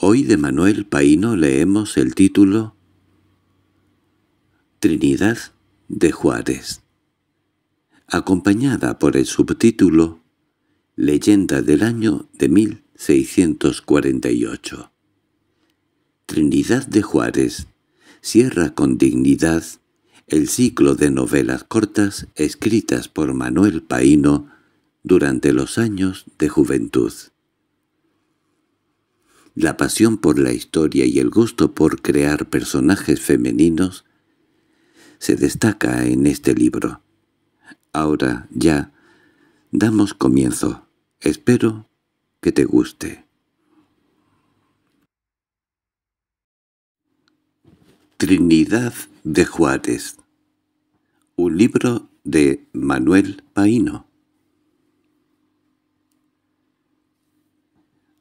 Hoy de Manuel Paino leemos el título Trinidad de Juárez, acompañada por el subtítulo Leyenda del año de 1648. Trinidad de Juárez cierra con dignidad el ciclo de novelas cortas escritas por Manuel Paino durante los años de juventud la pasión por la historia y el gusto por crear personajes femeninos, se destaca en este libro. Ahora ya damos comienzo. Espero que te guste. Trinidad de Juárez Un libro de Manuel Paino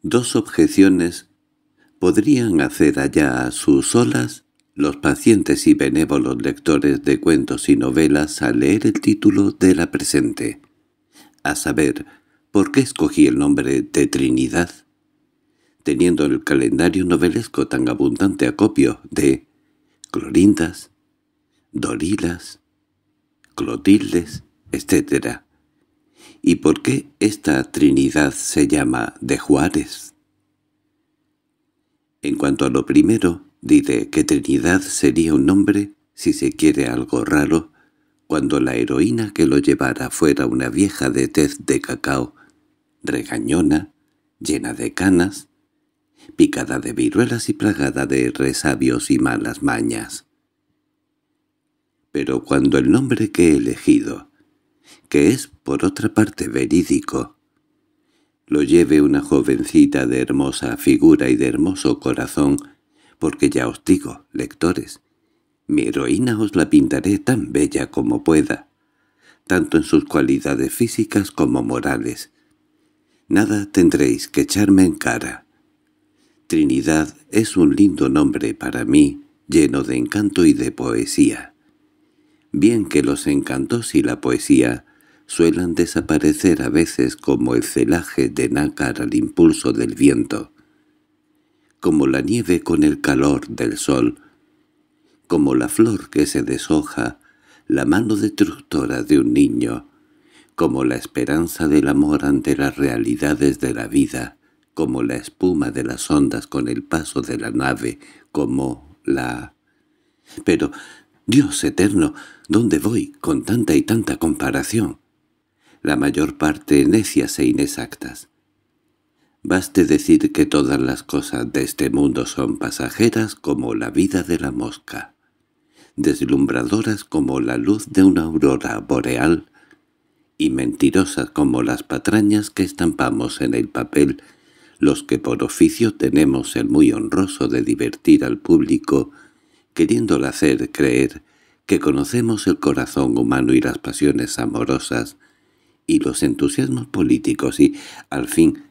dos objeciones podrían hacer allá a sus olas los pacientes y benévolos lectores de cuentos y novelas al leer el título de la presente, a saber, ¿por qué escogí el nombre de Trinidad? Teniendo el calendario novelesco tan abundante acopio de Clorindas, Dorilas, Clotildes, etc., ¿Y por qué esta Trinidad se llama de Juárez? En cuanto a lo primero, diré que Trinidad sería un nombre, si se quiere algo raro, cuando la heroína que lo llevara fuera una vieja de tez de cacao, regañona, llena de canas, picada de viruelas y plagada de resabios y malas mañas. Pero cuando el nombre que he elegido que es por otra parte verídico. Lo lleve una jovencita de hermosa figura y de hermoso corazón, porque ya os digo, lectores, mi heroína os la pintaré tan bella como pueda, tanto en sus cualidades físicas como morales. Nada tendréis que echarme en cara. Trinidad es un lindo nombre para mí, lleno de encanto y de poesía. Bien que los encantos y la poesía suelen desaparecer a veces como el celaje de nácar al impulso del viento, como la nieve con el calor del sol, como la flor que se deshoja, la mano destructora de un niño, como la esperanza del amor ante las realidades de la vida, como la espuma de las ondas con el paso de la nave, como la... Pero, Dios eterno, ¿dónde voy con tanta y tanta comparación? la mayor parte necias e inexactas. Baste decir que todas las cosas de este mundo son pasajeras como la vida de la mosca, deslumbradoras como la luz de una aurora boreal y mentirosas como las patrañas que estampamos en el papel los que por oficio tenemos el muy honroso de divertir al público, queriéndole hacer creer que conocemos el corazón humano y las pasiones amorosas, y los entusiasmos políticos y, al fin,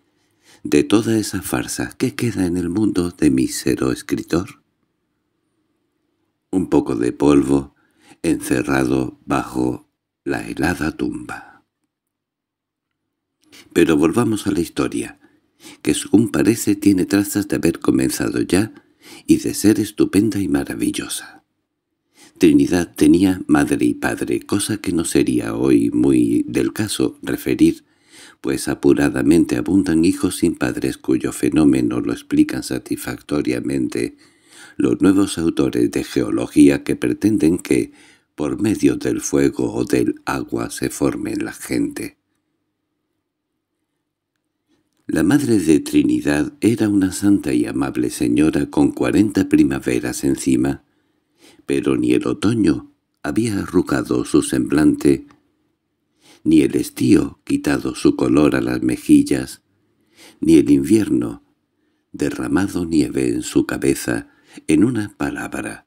de toda esa farsa qué queda en el mundo de mísero escritor? Un poco de polvo encerrado bajo la helada tumba. Pero volvamos a la historia, que según parece tiene trazas de haber comenzado ya y de ser estupenda y maravillosa. Trinidad tenía madre y padre, cosa que no sería hoy muy del caso referir, pues apuradamente abundan hijos sin padres cuyo fenómeno lo explican satisfactoriamente los nuevos autores de geología que pretenden que, por medio del fuego o del agua, se formen la gente. La madre de Trinidad era una santa y amable señora con cuarenta primaveras encima, pero ni el otoño había arrugado su semblante, ni el estío quitado su color a las mejillas, ni el invierno derramado nieve en su cabeza, en una palabra,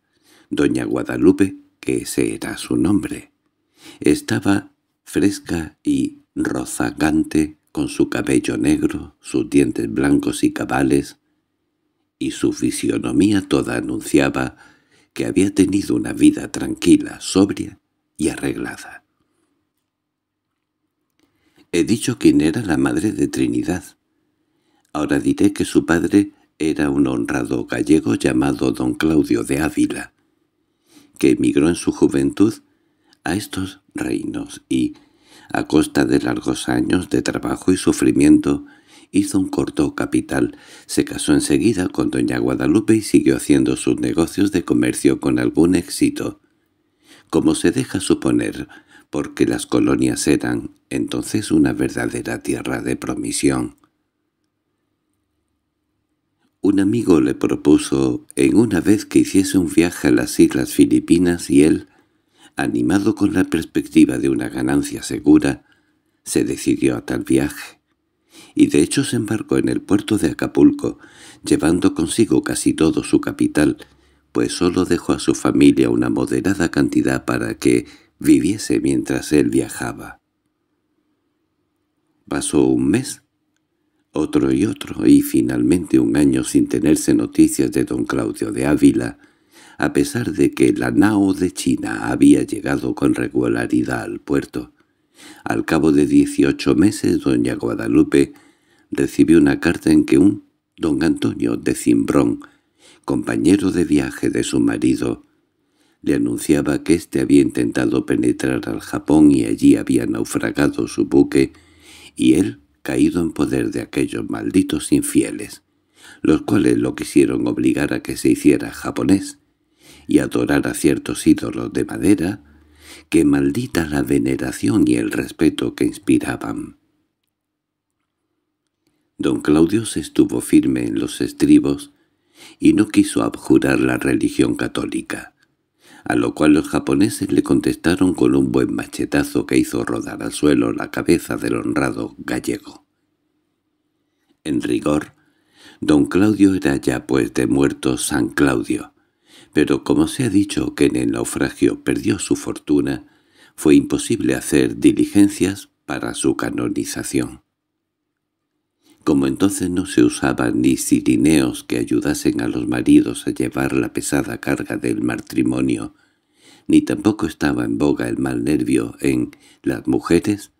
doña Guadalupe, que ese era su nombre, estaba fresca y rozagante con su cabello negro, sus dientes blancos y cabales, y su fisionomía toda anunciaba que había tenido una vida tranquila, sobria y arreglada. He dicho quién era la madre de Trinidad. Ahora diré que su padre era un honrado gallego llamado don Claudio de Ávila, que emigró en su juventud a estos reinos y, a costa de largos años de trabajo y sufrimiento, hizo un corto capital. Se casó enseguida con doña Guadalupe y siguió haciendo sus negocios de comercio con algún éxito. Como se deja suponer, porque las colonias eran entonces una verdadera tierra de promisión. Un amigo le propuso en una vez que hiciese un viaje a las islas Filipinas y él, animado con la perspectiva de una ganancia segura, se decidió a tal viaje y de hecho se embarcó en el puerto de Acapulco, llevando consigo casi todo su capital, pues solo dejó a su familia una moderada cantidad para que viviese mientras él viajaba. Pasó un mes, otro y otro, y finalmente un año sin tenerse noticias de don Claudio de Ávila, a pesar de que la nao de China había llegado con regularidad al puerto. Al cabo de dieciocho meses doña Guadalupe recibió una carta en que un don Antonio de Cimbrón, compañero de viaje de su marido, le anunciaba que éste había intentado penetrar al Japón y allí había naufragado su buque, y él caído en poder de aquellos malditos infieles, los cuales lo quisieron obligar a que se hiciera japonés y adorar a ciertos ídolos de madera, que maldita la veneración y el respeto que inspiraban. Don Claudio se estuvo firme en los estribos y no quiso abjurar la religión católica, a lo cual los japoneses le contestaron con un buen machetazo que hizo rodar al suelo la cabeza del honrado gallego. En rigor, don Claudio era ya pues de muerto San Claudio, pero como se ha dicho que en el naufragio perdió su fortuna, fue imposible hacer diligencias para su canonización. Como entonces no se usaban ni sirineos que ayudasen a los maridos a llevar la pesada carga del matrimonio, ni tampoco estaba en boga el mal nervio en las mujeres,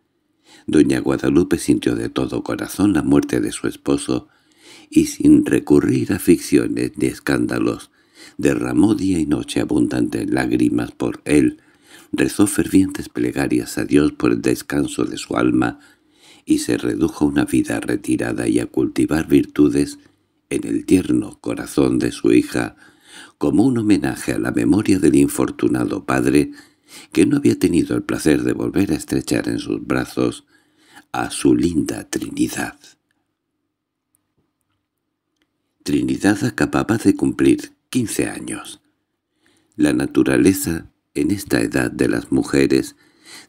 doña Guadalupe sintió de todo corazón la muerte de su esposo y sin recurrir a ficciones ni escándalos, derramó día y noche abundantes lágrimas por él, rezó fervientes plegarias a Dios por el descanso de su alma y se redujo a una vida retirada y a cultivar virtudes en el tierno corazón de su hija, como un homenaje a la memoria del infortunado padre que no había tenido el placer de volver a estrechar en sus brazos a su linda Trinidad. Trinidad acababa de cumplir quince años. La naturaleza, en esta edad de las mujeres,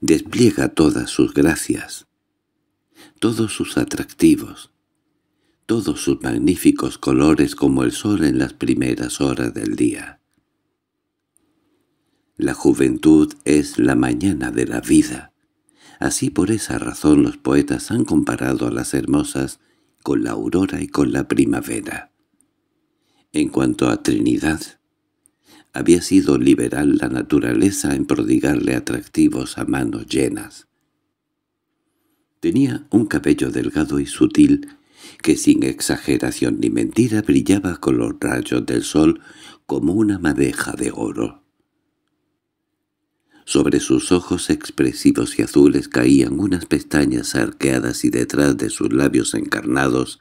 despliega todas sus gracias todos sus atractivos, todos sus magníficos colores como el sol en las primeras horas del día. La juventud es la mañana de la vida. Así por esa razón los poetas han comparado a las hermosas con la aurora y con la primavera. En cuanto a Trinidad, había sido liberal la naturaleza en prodigarle atractivos a manos llenas. Tenía un cabello delgado y sutil que sin exageración ni mentira brillaba con los rayos del sol como una madeja de oro. Sobre sus ojos expresivos y azules caían unas pestañas arqueadas y detrás de sus labios encarnados,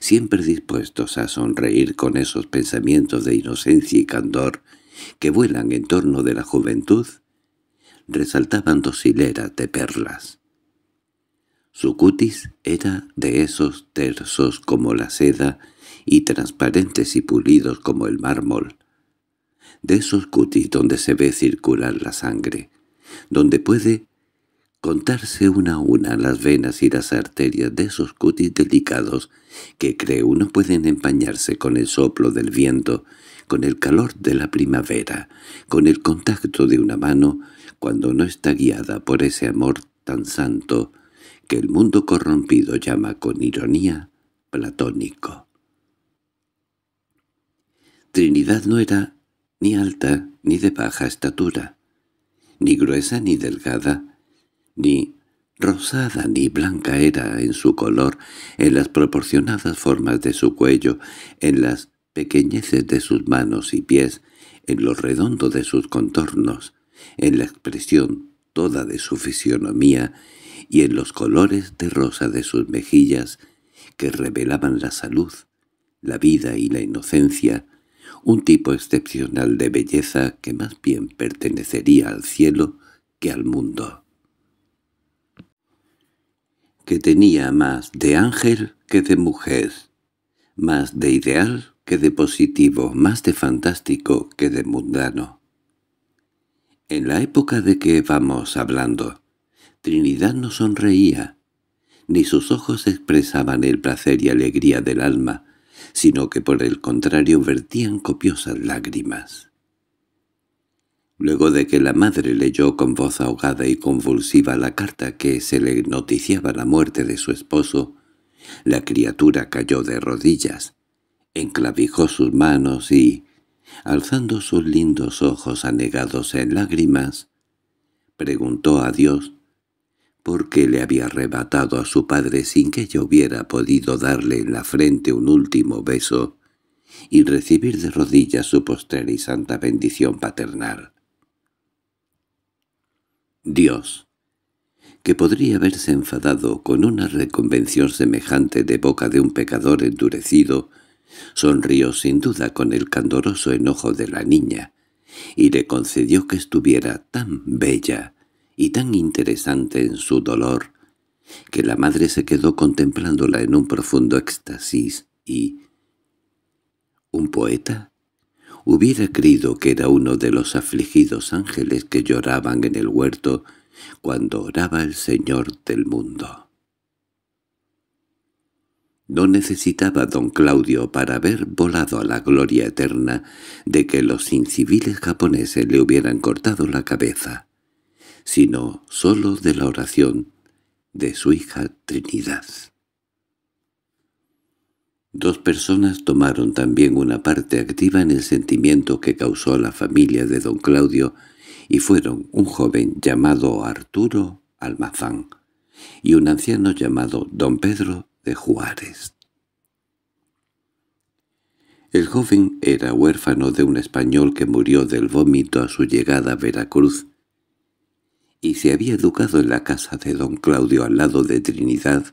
siempre dispuestos a sonreír con esos pensamientos de inocencia y candor que vuelan en torno de la juventud, resaltaban dos hileras de perlas. Su cutis era de esos tersos como la seda y transparentes y pulidos como el mármol. De esos cutis donde se ve circular la sangre, donde puede contarse una a una las venas y las arterias de esos cutis delicados que cree uno pueden empañarse con el soplo del viento, con el calor de la primavera, con el contacto de una mano, cuando no está guiada por ese amor tan santo que el mundo corrompido llama con ironía platónico. Trinidad no era ni alta ni de baja estatura, ni gruesa ni delgada, ni rosada ni blanca era en su color, en las proporcionadas formas de su cuello, en las pequeñeces de sus manos y pies, en lo redondo de sus contornos, en la expresión toda de su fisionomía y en los colores de rosa de sus mejillas que revelaban la salud, la vida y la inocencia, un tipo excepcional de belleza que más bien pertenecería al cielo que al mundo. Que tenía más de ángel que de mujer, más de ideal que de positivo, más de fantástico que de mundano. En la época de que vamos hablando, Trinidad no sonreía, ni sus ojos expresaban el placer y alegría del alma, sino que por el contrario vertían copiosas lágrimas. Luego de que la madre leyó con voz ahogada y convulsiva la carta que se le noticiaba la muerte de su esposo, la criatura cayó de rodillas, enclavijó sus manos y, alzando sus lindos ojos anegados en lágrimas, preguntó a Dios porque le había arrebatado a su padre sin que ella hubiera podido darle en la frente un último beso y recibir de rodillas su postrer y santa bendición paternal. Dios, que podría haberse enfadado con una reconvención semejante de boca de un pecador endurecido, sonrió sin duda con el candoroso enojo de la niña, y le concedió que estuviera tan bella y tan interesante en su dolor, que la madre se quedó contemplándola en un profundo éxtasis y... ¿Un poeta? Hubiera creído que era uno de los afligidos ángeles que lloraban en el huerto cuando oraba el Señor del mundo. No necesitaba don Claudio para haber volado a la gloria eterna de que los inciviles japoneses le hubieran cortado la cabeza sino sólo de la oración de su hija Trinidad. Dos personas tomaron también una parte activa en el sentimiento que causó la familia de don Claudio y fueron un joven llamado Arturo Almazán y un anciano llamado don Pedro de Juárez. El joven era huérfano de un español que murió del vómito a su llegada a Veracruz y se había educado en la casa de don Claudio al lado de Trinidad,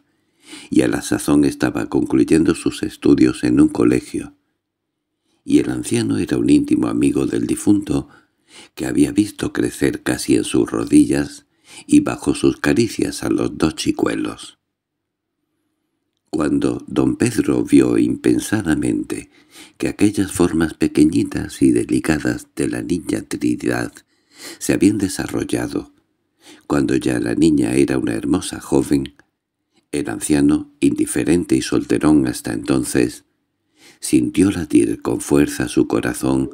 y a la sazón estaba concluyendo sus estudios en un colegio. Y el anciano era un íntimo amigo del difunto, que había visto crecer casi en sus rodillas y bajo sus caricias a los dos chicuelos. Cuando don Pedro vio impensadamente que aquellas formas pequeñitas y delicadas de la niña Trinidad se habían desarrollado cuando ya la niña era una hermosa joven, el anciano, indiferente y solterón hasta entonces, sintió latir con fuerza su corazón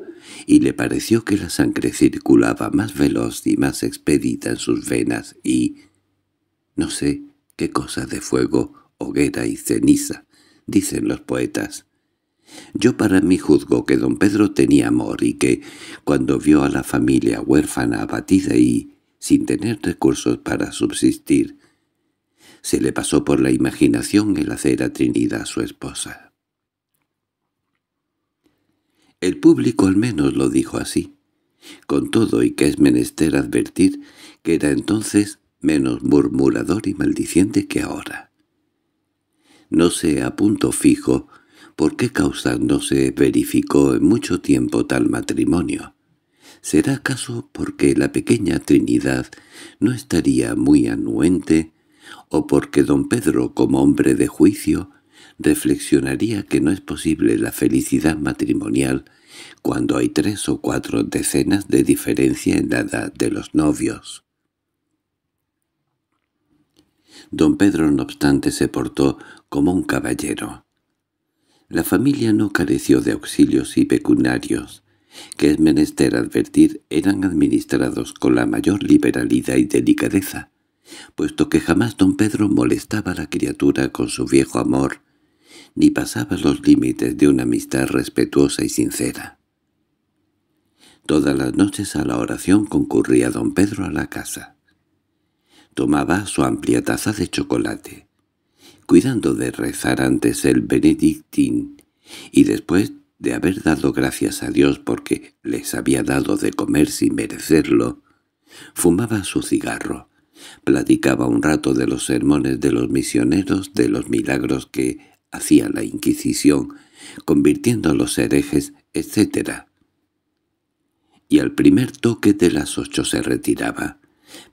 y le pareció que la sangre circulaba más veloz y más expedita en sus venas y, no sé qué cosa de fuego, hoguera y ceniza, dicen los poetas. Yo para mí juzgo que don Pedro tenía amor y que, cuando vio a la familia huérfana abatida y sin tener recursos para subsistir. Se le pasó por la imaginación el hacer a Trinidad su esposa. El público al menos lo dijo así. Con todo y que es menester advertir que era entonces menos murmurador y maldiciente que ahora. No sé a punto fijo por qué causa no se verificó en mucho tiempo tal matrimonio, ¿Será acaso porque la pequeña Trinidad no estaría muy anuente, o porque don Pedro, como hombre de juicio, reflexionaría que no es posible la felicidad matrimonial cuando hay tres o cuatro decenas de diferencia en la edad de los novios? Don Pedro, no obstante, se portó como un caballero. La familia no careció de auxilios y pecunarios que es menester advertir eran administrados con la mayor liberalidad y delicadeza, puesto que jamás don Pedro molestaba a la criatura con su viejo amor, ni pasaba los límites de una amistad respetuosa y sincera. Todas las noches a la oración concurría don Pedro a la casa. Tomaba su amplia taza de chocolate, cuidando de rezar antes el benedictín, y después de haber dado gracias a Dios porque les había dado de comer sin merecerlo, fumaba su cigarro, platicaba un rato de los sermones de los misioneros, de los milagros que hacía la Inquisición, convirtiendo a los herejes, etc. Y al primer toque de las ocho se retiraba,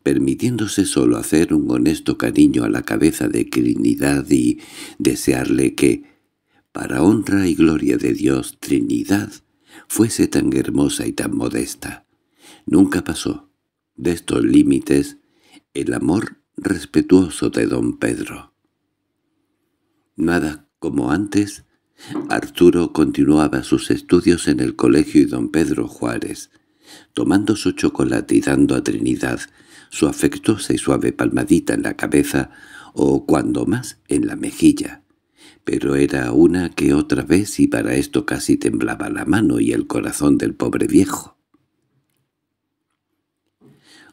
permitiéndose solo hacer un honesto cariño a la cabeza de Trinidad y desearle que, para honra y gloria de Dios Trinidad, fuese tan hermosa y tan modesta. Nunca pasó de estos límites el amor respetuoso de don Pedro. Nada como antes, Arturo continuaba sus estudios en el colegio y don Pedro Juárez, tomando su chocolate y dando a Trinidad su afectuosa y suave palmadita en la cabeza o, cuando más, en la mejilla pero era una que otra vez y para esto casi temblaba la mano y el corazón del pobre viejo.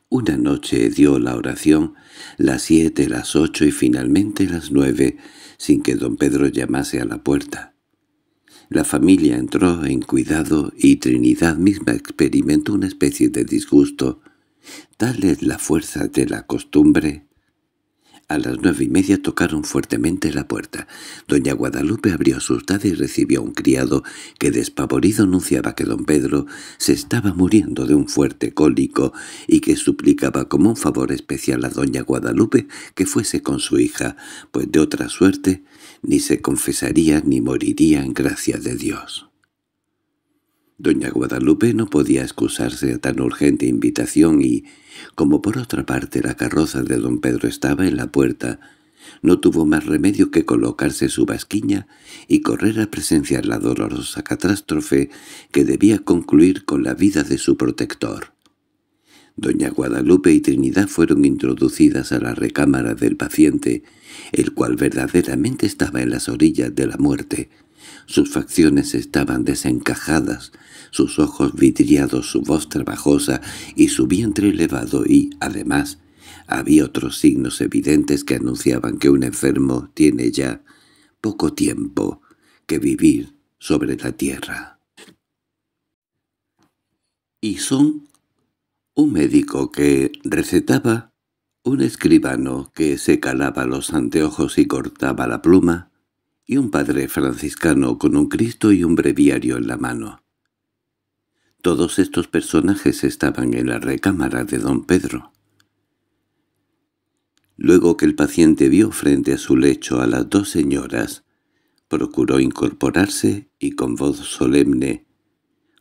Una noche dio la oración, las siete, las ocho y finalmente las nueve, sin que don Pedro llamase a la puerta. La familia entró en cuidado y Trinidad misma experimentó una especie de disgusto. Tal es la fuerza de la costumbre a las nueve y media tocaron fuertemente la puerta. Doña Guadalupe abrió asustada y recibió a un criado que despavorido anunciaba que don Pedro se estaba muriendo de un fuerte cólico y que suplicaba como un favor especial a doña Guadalupe que fuese con su hija, pues de otra suerte ni se confesaría ni moriría en gracia de Dios. Doña Guadalupe no podía excusarse a tan urgente invitación y, como por otra parte la carroza de don Pedro estaba en la puerta, no tuvo más remedio que colocarse su basquiña y correr a presenciar la dolorosa catástrofe que debía concluir con la vida de su protector. Doña Guadalupe y Trinidad fueron introducidas a la recámara del paciente, el cual verdaderamente estaba en las orillas de la muerte, sus facciones estaban desencajadas, sus ojos vidriados, su voz trabajosa y su vientre elevado y, además, había otros signos evidentes que anunciaban que un enfermo tiene ya poco tiempo que vivir sobre la tierra. Y son un médico que recetaba, un escribano que se calaba los anteojos y cortaba la pluma, y un padre franciscano con un Cristo y un breviario en la mano. Todos estos personajes estaban en la recámara de don Pedro. Luego que el paciente vio frente a su lecho a las dos señoras, procuró incorporarse y con voz solemne,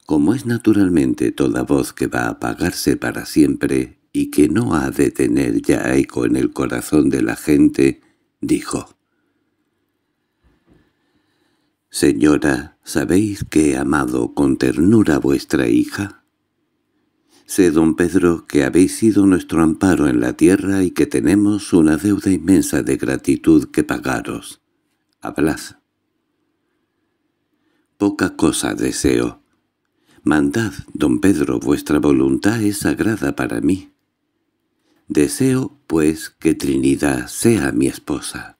como es naturalmente toda voz que va a apagarse para siempre y que no ha de tener ya eco en el corazón de la gente, dijo Señora, ¿sabéis que he amado con ternura vuestra hija? Sé, don Pedro, que habéis sido nuestro amparo en la tierra y que tenemos una deuda inmensa de gratitud que pagaros. Hablad. Poca cosa deseo. Mandad, don Pedro, vuestra voluntad es sagrada para mí. Deseo, pues, que Trinidad sea mi esposa.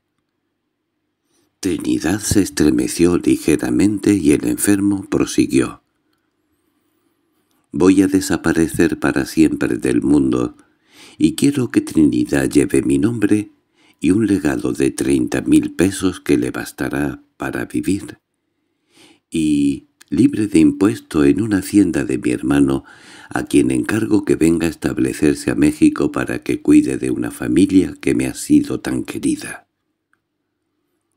Trinidad se estremeció ligeramente y el enfermo prosiguió. «Voy a desaparecer para siempre del mundo, y quiero que Trinidad lleve mi nombre y un legado de treinta mil pesos que le bastará para vivir. Y, libre de impuesto en una hacienda de mi hermano, a quien encargo que venga a establecerse a México para que cuide de una familia que me ha sido tan querida».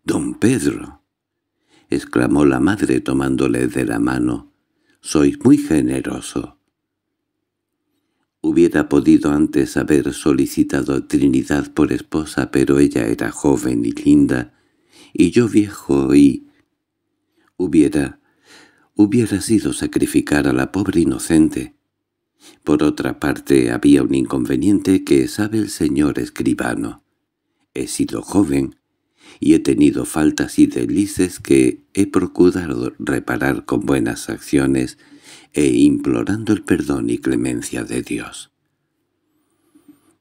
—¡Don Pedro! —exclamó la madre tomándole de la mano. —Sois muy generoso. Hubiera podido antes haber solicitado a Trinidad por esposa, pero ella era joven y linda, y yo viejo y... Hubiera... hubiera sido sacrificar a la pobre inocente. Por otra parte, había un inconveniente que sabe el señor escribano. He sido joven, y he tenido faltas y delices que he procurado reparar con buenas acciones e implorando el perdón y clemencia de Dios.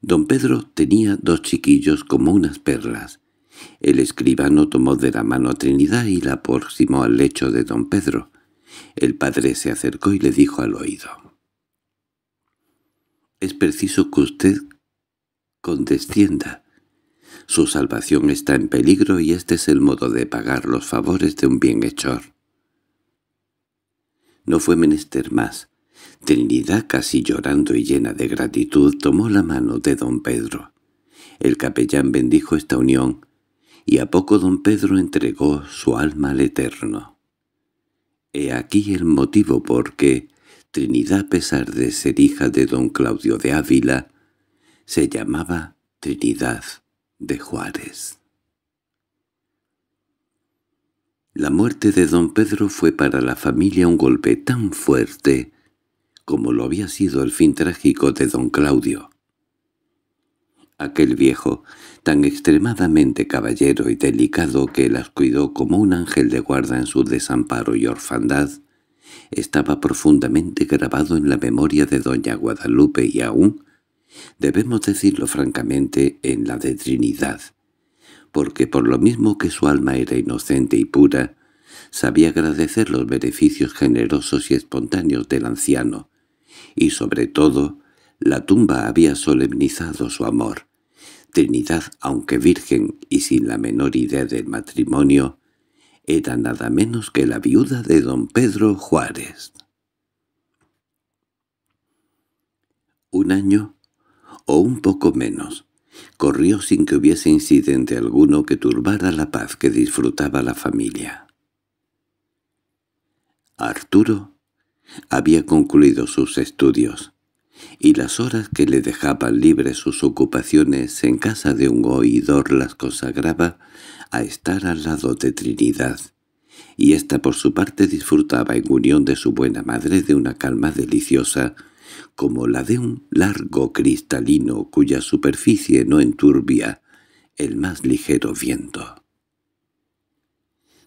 Don Pedro tenía dos chiquillos como unas perlas. El escribano tomó de la mano a Trinidad y la aproximó al lecho de don Pedro. El padre se acercó y le dijo al oído. «Es preciso que usted condescienda su salvación está en peligro y este es el modo de pagar los favores de un bienhechor. No fue menester más. Trinidad, casi llorando y llena de gratitud, tomó la mano de don Pedro. El capellán bendijo esta unión, y a poco don Pedro entregó su alma al Eterno. He aquí el motivo por qué Trinidad, a pesar de ser hija de don Claudio de Ávila, se llamaba Trinidad de Juárez. La muerte de don Pedro fue para la familia un golpe tan fuerte como lo había sido el fin trágico de don Claudio. Aquel viejo, tan extremadamente caballero y delicado que las cuidó como un ángel de guarda en su desamparo y orfandad, estaba profundamente grabado en la memoria de doña Guadalupe y aún debemos decirlo francamente, en la de Trinidad, porque por lo mismo que su alma era inocente y pura, sabía agradecer los beneficios generosos y espontáneos del anciano, y sobre todo, la tumba había solemnizado su amor. Trinidad, aunque virgen y sin la menor idea del matrimonio, era nada menos que la viuda de don Pedro Juárez. Un año o un poco menos. Corrió sin que hubiese incidente alguno que turbara la paz que disfrutaba la familia. Arturo había concluido sus estudios, y las horas que le dejaban libres sus ocupaciones en casa de un oidor las consagraba a estar al lado de Trinidad, y ésta por su parte disfrutaba en unión de su buena madre de una calma deliciosa como la de un largo cristalino cuya superficie no enturbia el más ligero viento.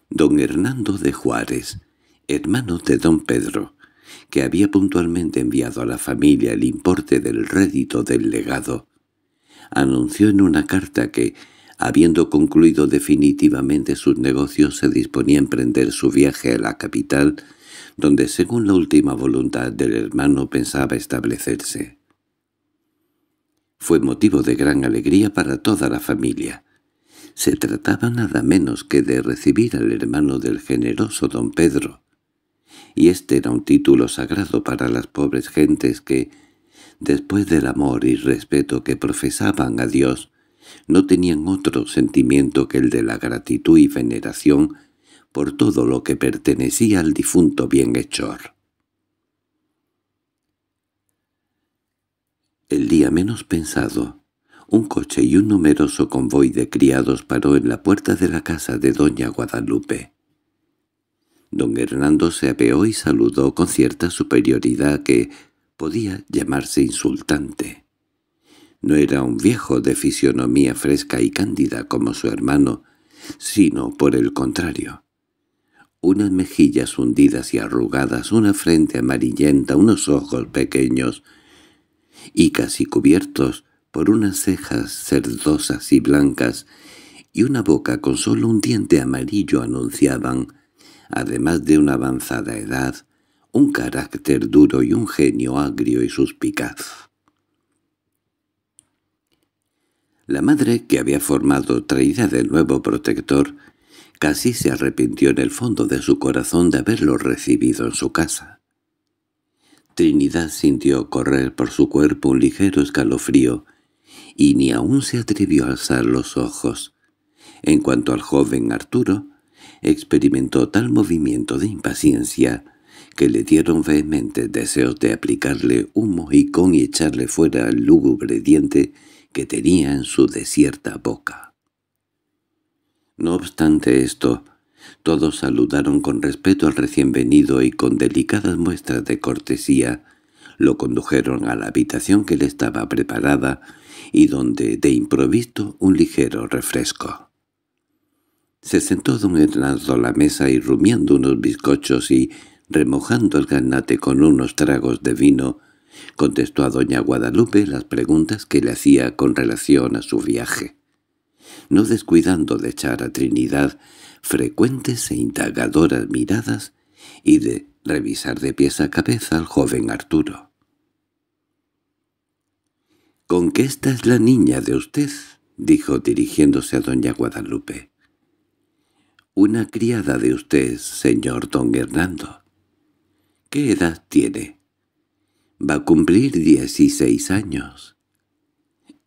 Don Hernando de Juárez, hermano de don Pedro, que había puntualmente enviado a la familia el importe del rédito del legado, anunció en una carta que, habiendo concluido definitivamente sus negocios, se disponía a emprender su viaje a la capital donde según la última voluntad del hermano pensaba establecerse. Fue motivo de gran alegría para toda la familia. Se trataba nada menos que de recibir al hermano del generoso don Pedro, y este era un título sagrado para las pobres gentes que, después del amor y respeto que profesaban a Dios, no tenían otro sentimiento que el de la gratitud y veneración por todo lo que pertenecía al difunto bienhechor. El día menos pensado, un coche y un numeroso convoy de criados paró en la puerta de la casa de doña Guadalupe. Don Hernando se apeó y saludó con cierta superioridad que podía llamarse insultante. No era un viejo de fisionomía fresca y cándida como su hermano, sino por el contrario, unas mejillas hundidas y arrugadas, una frente amarillenta, unos ojos pequeños y casi cubiertos por unas cejas cerdosas y blancas, y una boca con solo un diente amarillo anunciaban, además de una avanzada edad, un carácter duro y un genio agrio y suspicaz. La madre, que había formado traída del nuevo protector, Casi se arrepintió en el fondo de su corazón de haberlo recibido en su casa. Trinidad sintió correr por su cuerpo un ligero escalofrío, y ni aún se atrevió a alzar los ojos. En cuanto al joven Arturo, experimentó tal movimiento de impaciencia que le dieron vehementes deseos de aplicarle un mojicón y echarle fuera el lúgubre diente que tenía en su desierta boca. No obstante esto, todos saludaron con respeto al recién venido y con delicadas muestras de cortesía lo condujeron a la habitación que le estaba preparada y donde, de improviso, un ligero refresco. Se sentó don Hernando a la mesa y rumiando unos bizcochos y remojando el ganate con unos tragos de vino, contestó a doña Guadalupe las preguntas que le hacía con relación a su viaje no descuidando de echar a Trinidad frecuentes e indagadoras miradas y de revisar de pies a cabeza al joven Arturo. —¿Con qué esta es la niña de usted? —dijo dirigiéndose a doña Guadalupe. —Una criada de usted, señor don Hernando. —¿Qué edad tiene? —Va a cumplir dieciséis años.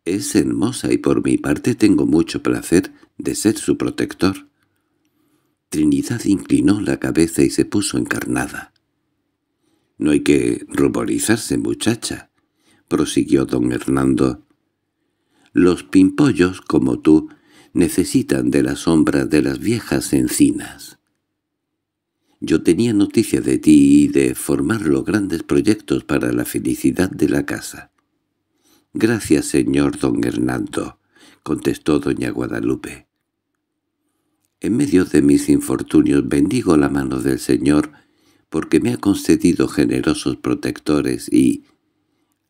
Es hermosa y por mi parte tengo mucho placer de ser su protector. Trinidad inclinó la cabeza y se puso encarnada. —No hay que ruborizarse, muchacha —prosiguió don Hernando. —Los pimpollos, como tú, necesitan de la sombra de las viejas encinas. Yo tenía noticia de ti y de formar los grandes proyectos para la felicidad de la casa. —Gracias, señor don Hernando —contestó doña Guadalupe. En medio de mis infortunios bendigo la mano del Señor, porque me ha concedido generosos protectores y,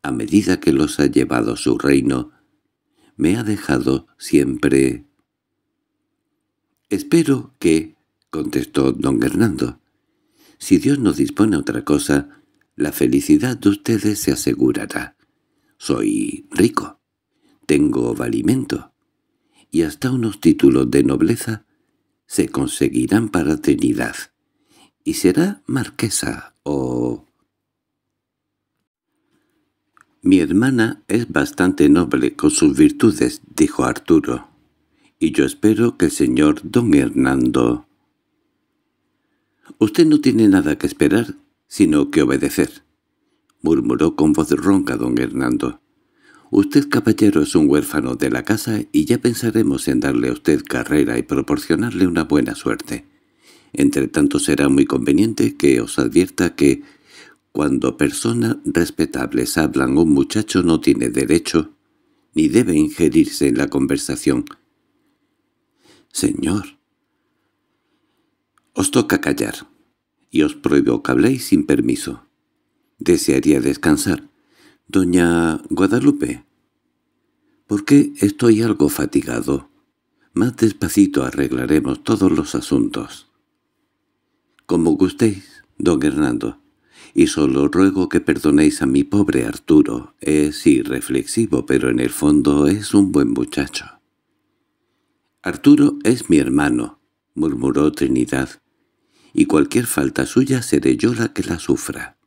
a medida que los ha llevado su reino, me ha dejado siempre... —Espero que —contestó don Hernando—, si Dios no dispone otra cosa, la felicidad de ustedes se asegurará. Soy rico, tengo valimento, y hasta unos títulos de nobleza se conseguirán para Trinidad, y será marquesa o... «Mi hermana es bastante noble con sus virtudes», dijo Arturo, «y yo espero que el señor don Hernando...» «Usted no tiene nada que esperar, sino que obedecer. —murmuró con voz ronca don Hernando. —Usted, caballero, es un huérfano de la casa y ya pensaremos en darle a usted carrera y proporcionarle una buena suerte. entre tanto será muy conveniente que os advierta que, cuando personas respetables hablan, un muchacho no tiene derecho ni debe ingerirse en la conversación. —Señor, os toca callar, y os prohíbo que habléis sin permiso. Desearía descansar. Doña Guadalupe. ¿Por qué estoy algo fatigado? Más despacito arreglaremos todos los asuntos. Como gustéis, don Hernando, y solo ruego que perdonéis a mi pobre Arturo. Es irreflexivo, pero en el fondo es un buen muchacho. Arturo es mi hermano, murmuró Trinidad, y cualquier falta suya seré yo la que la sufra.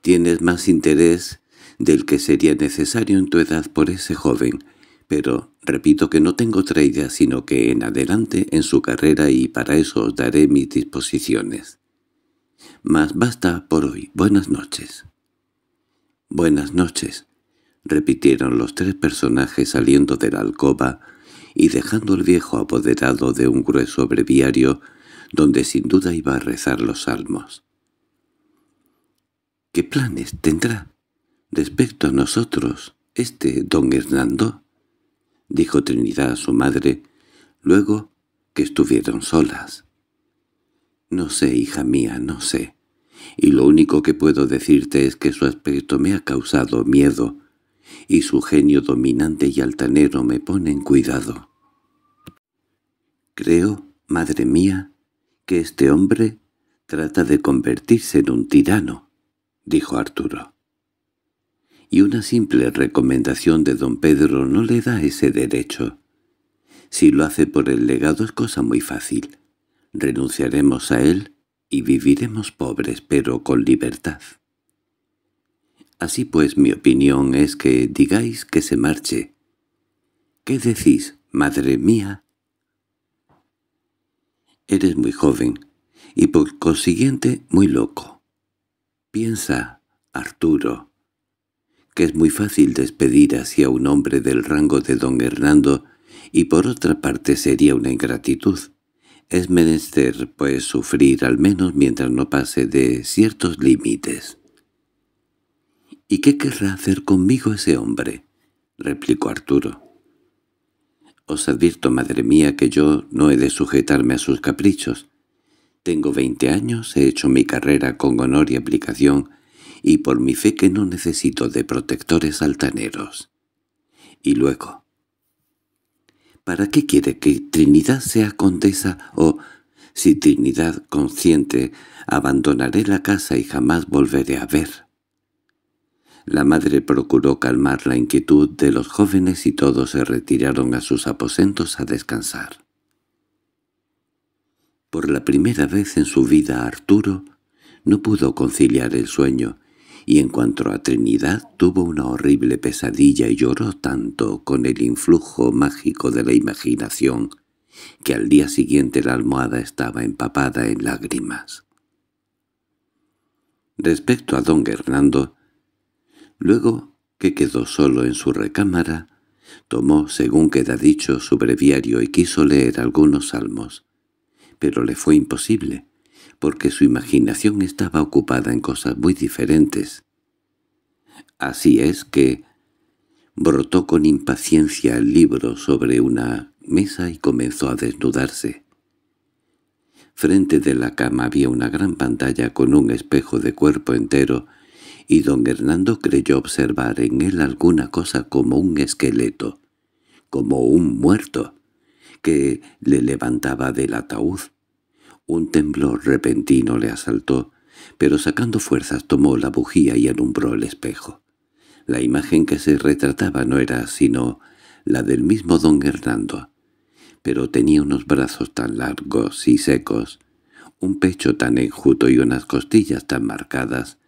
Tienes más interés del que sería necesario en tu edad por ese joven, pero repito que no tengo otra idea sino que en adelante en su carrera y para eso os daré mis disposiciones. Mas basta por hoy. Buenas noches. Buenas noches, repitieron los tres personajes saliendo de la alcoba y dejando al viejo apoderado de un grueso breviario donde sin duda iba a rezar los salmos. ¿Qué planes tendrá respecto a nosotros este don Hernando? —dijo Trinidad a su madre, luego que estuvieron solas. —No sé, hija mía, no sé. Y lo único que puedo decirte es que su aspecto me ha causado miedo, y su genio dominante y altanero me pone en cuidado. Creo, madre mía, que este hombre trata de convertirse en un tirano. —dijo Arturo. —Y una simple recomendación de don Pedro no le da ese derecho. Si lo hace por el legado es cosa muy fácil. Renunciaremos a él y viviremos pobres, pero con libertad. Así pues mi opinión es que digáis que se marche. ¿Qué decís, madre mía? Eres muy joven y por consiguiente muy loco. Piensa, Arturo, que es muy fácil despedir así a un hombre del rango de don Hernando, y por otra parte sería una ingratitud. Es menester, pues, sufrir al menos mientras no pase de ciertos límites. —¿Y qué querrá hacer conmigo ese hombre? —replicó Arturo. —Os advierto, madre mía, que yo no he de sujetarme a sus caprichos. Tengo veinte años, he hecho mi carrera con honor y aplicación, y por mi fe que no necesito de protectores altaneros. Y luego... ¿Para qué quiere que Trinidad sea condesa o, si Trinidad consciente, abandonaré la casa y jamás volveré a ver? La madre procuró calmar la inquietud de los jóvenes y todos se retiraron a sus aposentos a descansar. Por la primera vez en su vida Arturo no pudo conciliar el sueño, y en cuanto a Trinidad tuvo una horrible pesadilla y lloró tanto con el influjo mágico de la imaginación que al día siguiente la almohada estaba empapada en lágrimas. Respecto a don Hernando, luego que quedó solo en su recámara, tomó, según queda dicho, su breviario y quiso leer algunos salmos pero le fue imposible, porque su imaginación estaba ocupada en cosas muy diferentes. Así es que brotó con impaciencia el libro sobre una mesa y comenzó a desnudarse. Frente de la cama había una gran pantalla con un espejo de cuerpo entero, y don Hernando creyó observar en él alguna cosa como un esqueleto, como un muerto que le levantaba del ataúd. Un temblor repentino le asaltó, pero sacando fuerzas tomó la bujía y alumbró el espejo. La imagen que se retrataba no era sino la del mismo don Hernando, pero tenía unos brazos tan largos y secos, un pecho tan enjuto y unas costillas tan marcadas,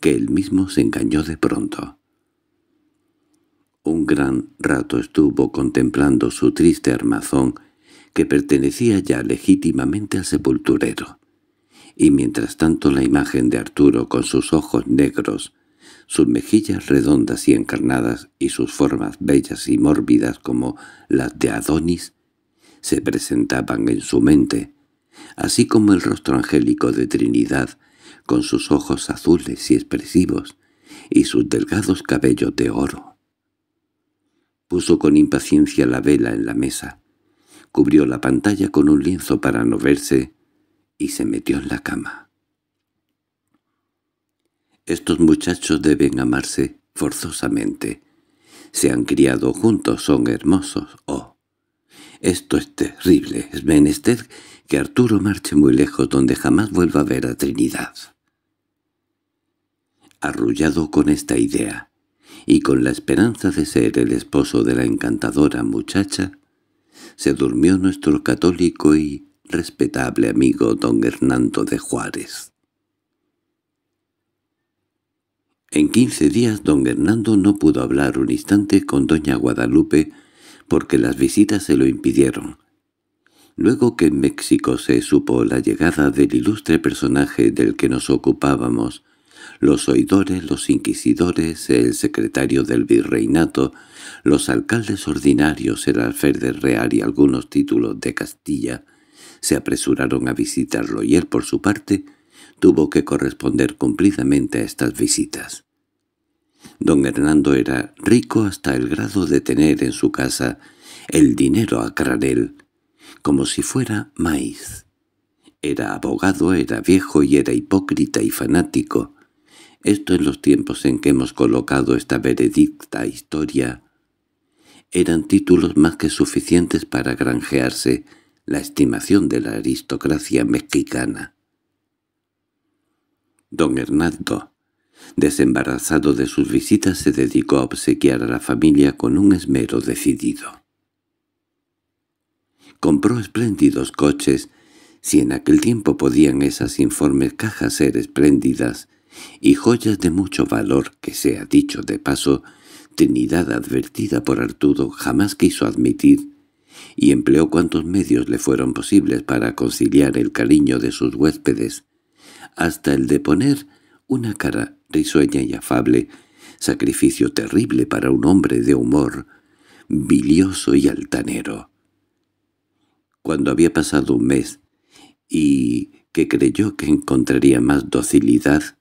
que él mismo se engañó de pronto. Un gran rato estuvo contemplando su triste armazón, que pertenecía ya legítimamente al sepulturero. Y mientras tanto la imagen de Arturo con sus ojos negros, sus mejillas redondas y encarnadas y sus formas bellas y mórbidas como las de Adonis, se presentaban en su mente, así como el rostro angélico de Trinidad, con sus ojos azules y expresivos, y sus delgados cabellos de oro. Puso con impaciencia la vela en la mesa, cubrió la pantalla con un lienzo para no verse y se metió en la cama. Estos muchachos deben amarse forzosamente. Se han criado juntos, son hermosos. ¡Oh! Esto es terrible. Es menester que Arturo marche muy lejos donde jamás vuelva a ver a Trinidad. Arrullado con esta idea, y con la esperanza de ser el esposo de la encantadora muchacha, se durmió nuestro católico y respetable amigo don Hernando de Juárez. En quince días don Hernando no pudo hablar un instante con doña Guadalupe porque las visitas se lo impidieron. Luego que en México se supo la llegada del ilustre personaje del que nos ocupábamos, los oidores, los inquisidores, el secretario del virreinato, los alcaldes ordinarios, el alférez real y algunos títulos de Castilla, se apresuraron a visitarlo y él, por su parte, tuvo que corresponder cumplidamente a estas visitas. Don Hernando era rico hasta el grado de tener en su casa el dinero a granel, como si fuera maíz. Era abogado, era viejo y era hipócrita y fanático. Esto en los tiempos en que hemos colocado esta veredicta historia eran títulos más que suficientes para granjearse la estimación de la aristocracia mexicana. Don Hernando, desembarazado de sus visitas, se dedicó a obsequiar a la familia con un esmero decidido. Compró espléndidos coches, si en aquel tiempo podían esas informes cajas ser espléndidas, y joyas de mucho valor que sea dicho de paso, Trinidad advertida por Arturo jamás quiso admitir y empleó cuantos medios le fueron posibles para conciliar el cariño de sus huéspedes, hasta el de poner una cara risueña y afable, sacrificio terrible para un hombre de humor, bilioso y altanero. Cuando había pasado un mes, y que creyó que encontraría más docilidad,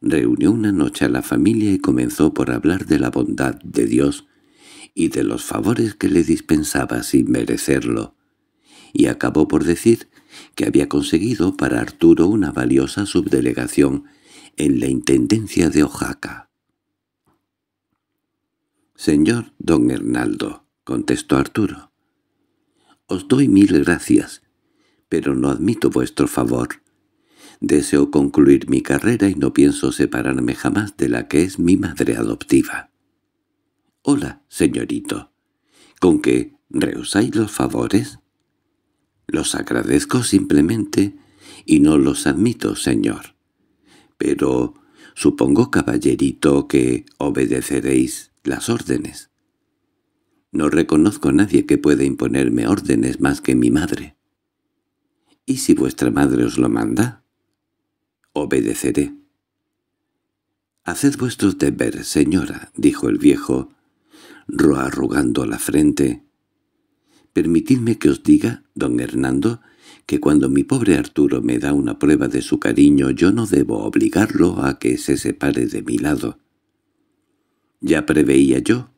reunió una noche a la familia y comenzó por hablar de la bondad de Dios y de los favores que le dispensaba sin merecerlo, y acabó por decir que había conseguido para Arturo una valiosa subdelegación en la Intendencia de Oaxaca. «Señor don Hernaldo», contestó Arturo, «os doy mil gracias, pero no admito vuestro favor. Deseo concluir mi carrera y no pienso separarme jamás de la que es mi madre adoptiva. —Hola, señorito. —¿Con qué rehusáis los favores? —Los agradezco simplemente y no los admito, señor. —Pero supongo, caballerito, que obedeceréis las órdenes. —No reconozco a nadie que pueda imponerme órdenes más que mi madre. —¿Y si vuestra madre os lo manda? obedeceré. «Haced vuestros deberes, señora», dijo el viejo, roarrugando la frente. «Permitidme que os diga, don Hernando, que cuando mi pobre Arturo me da una prueba de su cariño yo no debo obligarlo a que se separe de mi lado. Ya preveía yo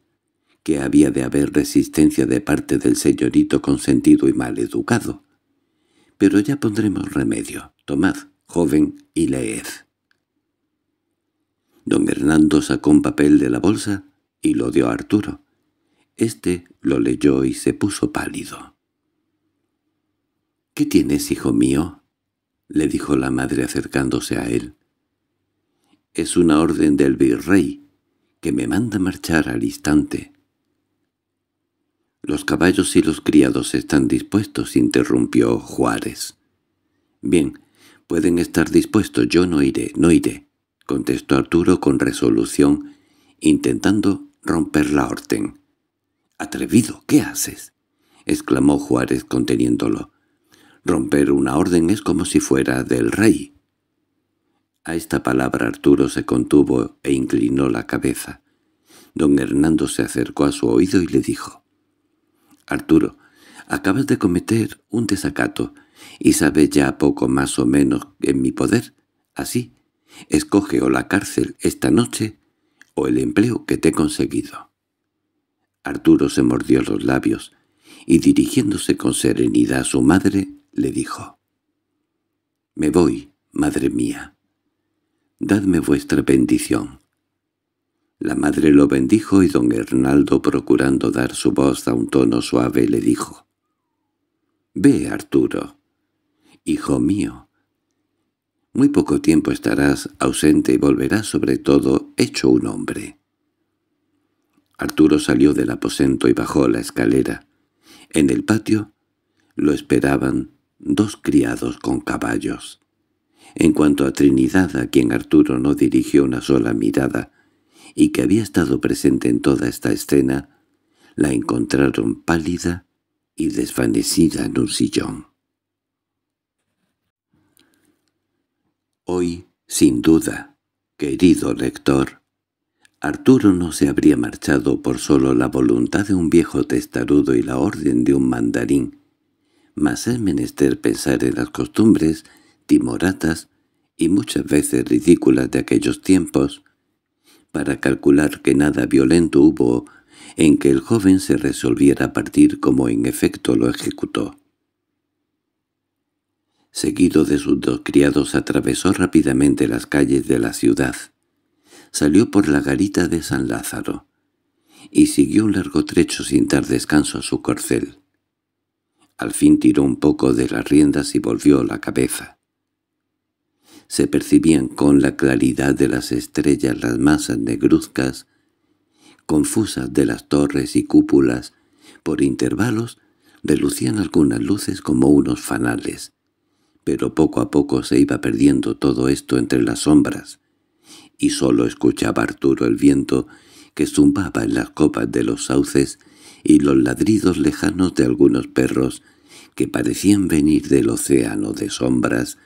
que había de haber resistencia de parte del señorito consentido y mal educado, Pero ya pondremos remedio. Tomad, joven y leed. Don Hernando sacó un papel de la bolsa y lo dio a Arturo. Este lo leyó y se puso pálido. —¿Qué tienes, hijo mío? —le dijo la madre acercándose a él. —Es una orden del virrey, que me manda marchar al instante. —Los caballos y los criados están dispuestos —interrumpió Juárez. —Bien, Pueden estar dispuestos, yo no iré, no iré, contestó Arturo con resolución, intentando romper la orden. —¡Atrevido! ¿Qué haces? —exclamó Juárez conteniéndolo. —Romper una orden es como si fuera del rey. A esta palabra Arturo se contuvo e inclinó la cabeza. Don Hernando se acercó a su oído y le dijo. —Arturo, acabas de cometer un desacato y sabe ya poco más o menos en mi poder. Así, escoge o la cárcel esta noche o el empleo que te he conseguido. Arturo se mordió los labios y dirigiéndose con serenidad a su madre, le dijo «Me voy, madre mía. Dadme vuestra bendición». La madre lo bendijo y don Hernaldo, procurando dar su voz a un tono suave, le dijo «Ve, Arturo, hijo mío. Muy poco tiempo estarás ausente y volverás sobre todo hecho un hombre. Arturo salió del aposento y bajó la escalera. En el patio lo esperaban dos criados con caballos. En cuanto a Trinidad, a quien Arturo no dirigió una sola mirada, y que había estado presente en toda esta escena, la encontraron pálida y desvanecida en un sillón. Hoy, sin duda, querido lector, Arturo no se habría marchado por solo la voluntad de un viejo testarudo y la orden de un mandarín, mas es menester pensar en las costumbres timoratas y muchas veces ridículas de aquellos tiempos, para calcular que nada violento hubo en que el joven se resolviera a partir como en efecto lo ejecutó. Seguido de sus dos criados atravesó rápidamente las calles de la ciudad. Salió por la garita de San Lázaro y siguió un largo trecho sin dar descanso a su corcel. Al fin tiró un poco de las riendas y volvió la cabeza. Se percibían con la claridad de las estrellas las masas negruzcas, confusas de las torres y cúpulas, por intervalos relucían algunas luces como unos fanales, pero poco a poco se iba perdiendo todo esto entre las sombras, y solo escuchaba Arturo el viento que zumbaba en las copas de los sauces y los ladridos lejanos de algunos perros que parecían venir del océano de sombras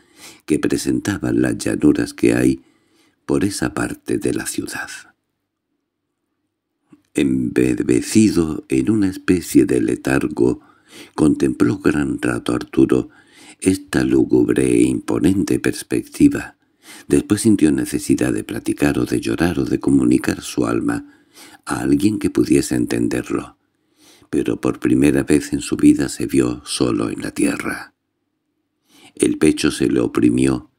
que presentaban las llanuras que hay por esa parte de la ciudad. Embebecido en una especie de letargo, contempló gran rato Arturo esta lúgubre e imponente perspectiva. Después sintió necesidad de platicar o de llorar o de comunicar su alma a alguien que pudiese entenderlo. Pero por primera vez en su vida se vio solo en la tierra. El pecho se le oprimió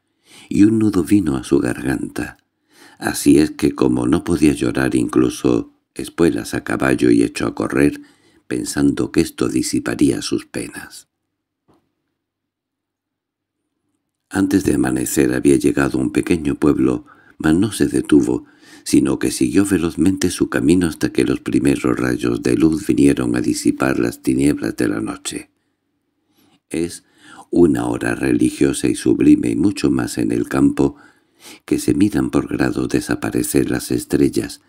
y un nudo vino a su garganta. Así es que como no podía llorar incluso espuelas a caballo y echó a correr, pensando que esto disiparía sus penas. Antes de amanecer había llegado un pequeño pueblo, mas no se detuvo, sino que siguió velozmente su camino hasta que los primeros rayos de luz vinieron a disipar las tinieblas de la noche. Es una hora religiosa y sublime y mucho más en el campo, que se miran por grado desaparecer las estrellas,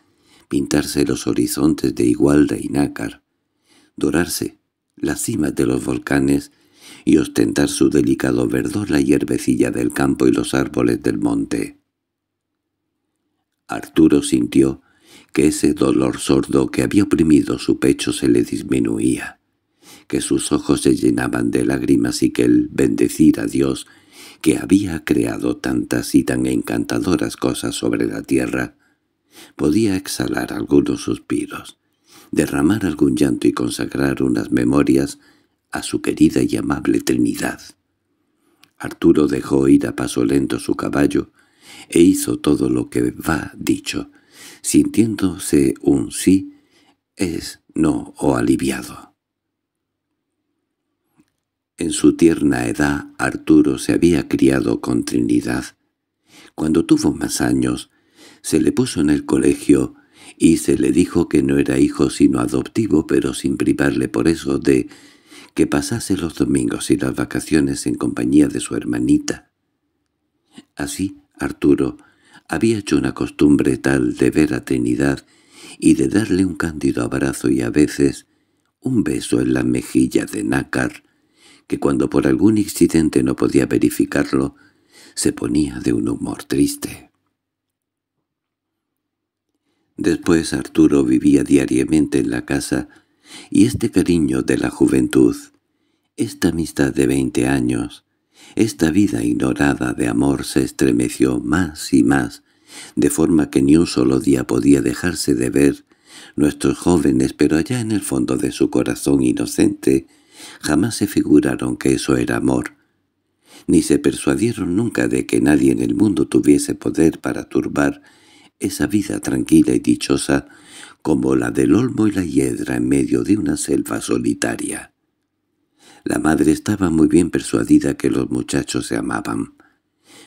pintarse los horizontes de Igualda y Nácar, dorarse las cimas de los volcanes y ostentar su delicado verdor la hierbecilla del campo y los árboles del monte. Arturo sintió que ese dolor sordo que había oprimido su pecho se le disminuía, que sus ojos se llenaban de lágrimas y que el bendecir a Dios, que había creado tantas y tan encantadoras cosas sobre la tierra, podía exhalar algunos suspiros, derramar algún llanto y consagrar unas memorias a su querida y amable Trinidad. Arturo dejó ir a paso lento su caballo e hizo todo lo que va dicho, sintiéndose un sí es no o aliviado. En su tierna edad Arturo se había criado con Trinidad. Cuando tuvo más años, se le puso en el colegio y se le dijo que no era hijo sino adoptivo, pero sin privarle por eso de que pasase los domingos y las vacaciones en compañía de su hermanita. Así Arturo había hecho una costumbre tal de ver a Trinidad y de darle un cándido abrazo y a veces un beso en la mejilla de nácar, que cuando por algún incidente no podía verificarlo, se ponía de un humor triste. Después Arturo vivía diariamente en la casa y este cariño de la juventud, esta amistad de veinte años, esta vida ignorada de amor se estremeció más y más, de forma que ni un solo día podía dejarse de ver nuestros jóvenes, pero allá en el fondo de su corazón inocente, jamás se figuraron que eso era amor, ni se persuadieron nunca de que nadie en el mundo tuviese poder para turbar esa vida tranquila y dichosa como la del olmo y la hiedra en medio de una selva solitaria. La madre estaba muy bien persuadida que los muchachos se amaban,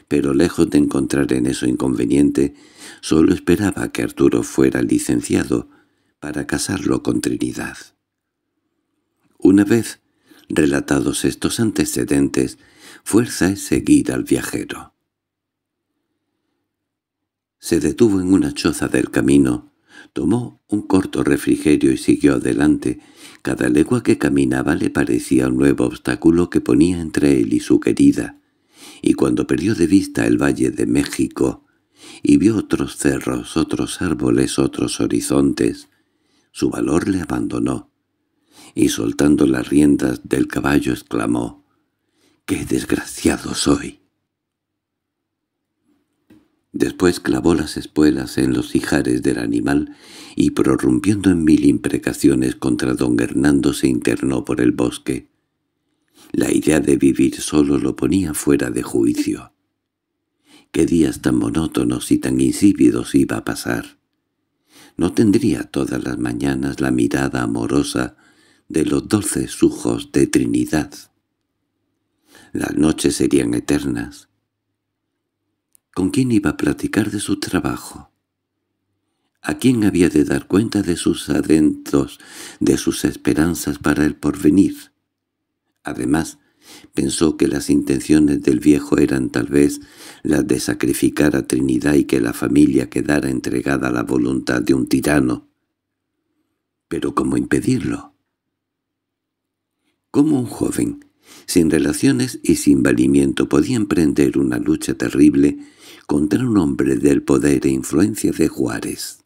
pero lejos de encontrar en eso inconveniente, solo esperaba que Arturo fuera licenciado para casarlo con Trinidad. Una vez relatados estos antecedentes, fuerza es seguir al viajero. Se detuvo en una choza del camino, Tomó un corto refrigerio y siguió adelante. Cada legua que caminaba le parecía un nuevo obstáculo que ponía entre él y su querida. Y cuando perdió de vista el Valle de México y vio otros cerros, otros árboles, otros horizontes, su valor le abandonó. Y soltando las riendas del caballo exclamó, «¡Qué desgraciado soy!» Después clavó las espuelas en los ijares del animal y prorrumpiendo en mil imprecaciones contra don Hernando se internó por el bosque. La idea de vivir solo lo ponía fuera de juicio. Qué días tan monótonos y tan insípidos iba a pasar. No tendría todas las mañanas la mirada amorosa de los doce sujos de Trinidad. Las noches serían eternas, ¿Con quién iba a platicar de su trabajo? ¿A quién había de dar cuenta de sus adentros, de sus esperanzas para el porvenir? Además, pensó que las intenciones del viejo eran tal vez las de sacrificar a Trinidad y que la familia quedara entregada a la voluntad de un tirano. Pero ¿cómo impedirlo? ¿Cómo un joven, sin relaciones y sin valimiento, podía emprender una lucha terrible contra un hombre del poder e influencia de Juárez.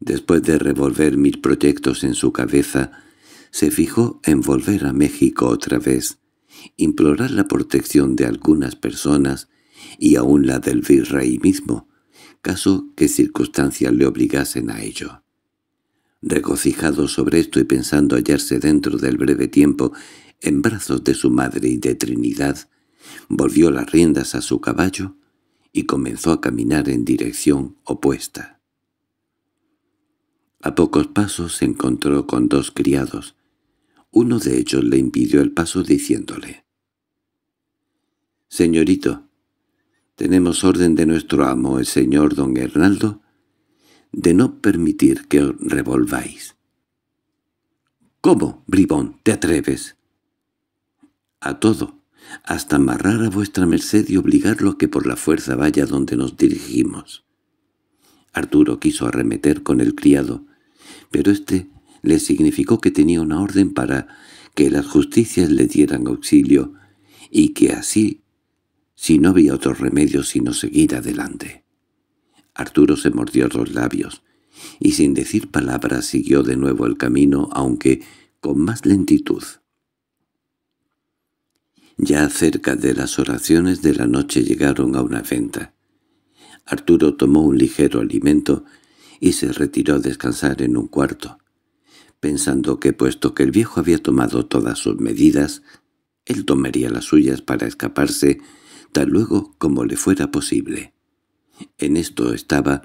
Después de revolver mil proyectos en su cabeza, se fijó en volver a México otra vez, implorar la protección de algunas personas y aún la del virrey mismo, caso que circunstancias le obligasen a ello. Regocijado sobre esto y pensando hallarse dentro del breve tiempo en brazos de su madre y de Trinidad, volvió las riendas a su caballo y comenzó a caminar en dirección opuesta. A pocos pasos se encontró con dos criados. Uno de ellos le impidió el paso diciéndole «Señorito, tenemos orden de nuestro amo, el señor don Hernaldo, de no permitir que os revolváis». «¿Cómo, bribón, te atreves?» «A todo», hasta amarrar a vuestra merced y obligarlo a que por la fuerza vaya donde nos dirigimos. Arturo quiso arremeter con el criado, pero éste le significó que tenía una orden para que las justicias le dieran auxilio, y que así, si no había otro remedio sino seguir adelante. Arturo se mordió los labios, y sin decir palabra siguió de nuevo el camino, aunque con más lentitud. Ya cerca de las oraciones de la noche llegaron a una venta. Arturo tomó un ligero alimento y se retiró a descansar en un cuarto, pensando que puesto que el viejo había tomado todas sus medidas, él tomaría las suyas para escaparse tan luego como le fuera posible. En esto estaba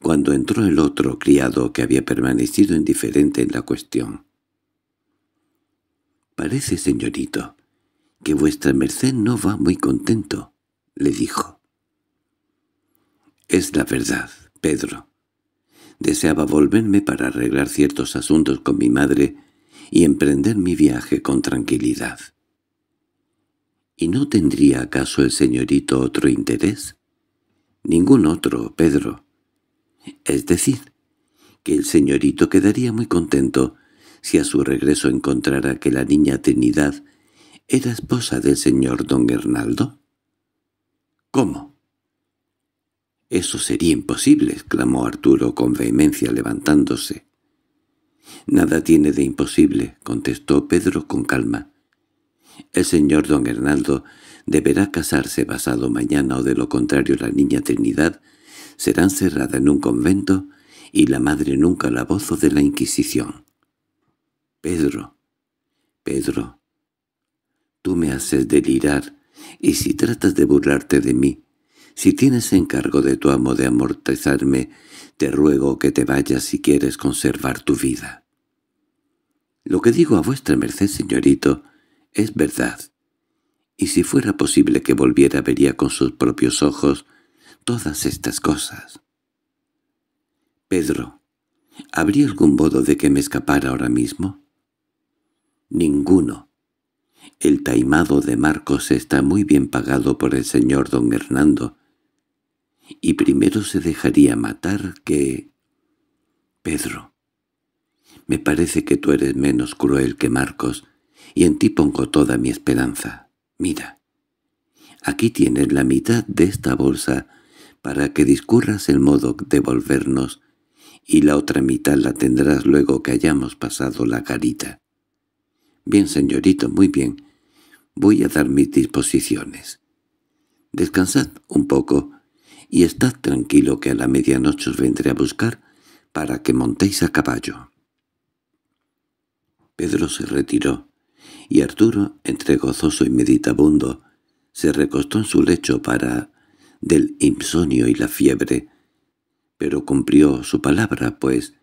cuando entró el otro criado que había permanecido indiferente en la cuestión. —Parece, señorito que vuestra merced no va muy contento, le dijo. Es la verdad, Pedro. Deseaba volverme para arreglar ciertos asuntos con mi madre y emprender mi viaje con tranquilidad. ¿Y no tendría acaso el señorito otro interés? Ningún otro, Pedro. Es decir, que el señorito quedaría muy contento si a su regreso encontrara que la niña Trinidad era esposa del señor don Hernaldo? —¿Cómo? —Eso sería imposible —exclamó Arturo con vehemencia levantándose. —Nada tiene de imposible —contestó Pedro con calma. —El señor don Hernaldo deberá casarse pasado mañana o de lo contrario la niña Trinidad será encerrada en un convento y la madre nunca la voz de la Inquisición. —Pedro, Pedro, Tú me haces delirar, y si tratas de burlarte de mí, si tienes encargo de tu amo de amortizarme, te ruego que te vayas si quieres conservar tu vida. Lo que digo a vuestra merced, señorito, es verdad. Y si fuera posible que volviera vería con sus propios ojos todas estas cosas. Pedro, ¿habría algún modo de que me escapara ahora mismo? Ninguno. El taimado de Marcos está muy bien pagado por el señor don Hernando, y primero se dejaría matar que... Pedro, me parece que tú eres menos cruel que Marcos, y en ti pongo toda mi esperanza. Mira, aquí tienes la mitad de esta bolsa para que discurras el modo de volvernos, y la otra mitad la tendrás luego que hayamos pasado la carita. Bien, señorito, muy bien. Voy a dar mis disposiciones. Descansad un poco y estad tranquilo que a la medianoche os vendré a buscar para que montéis a caballo. Pedro se retiró, y Arturo, entre gozoso y meditabundo, se recostó en su lecho para del insomnio y la fiebre, pero cumplió su palabra, pues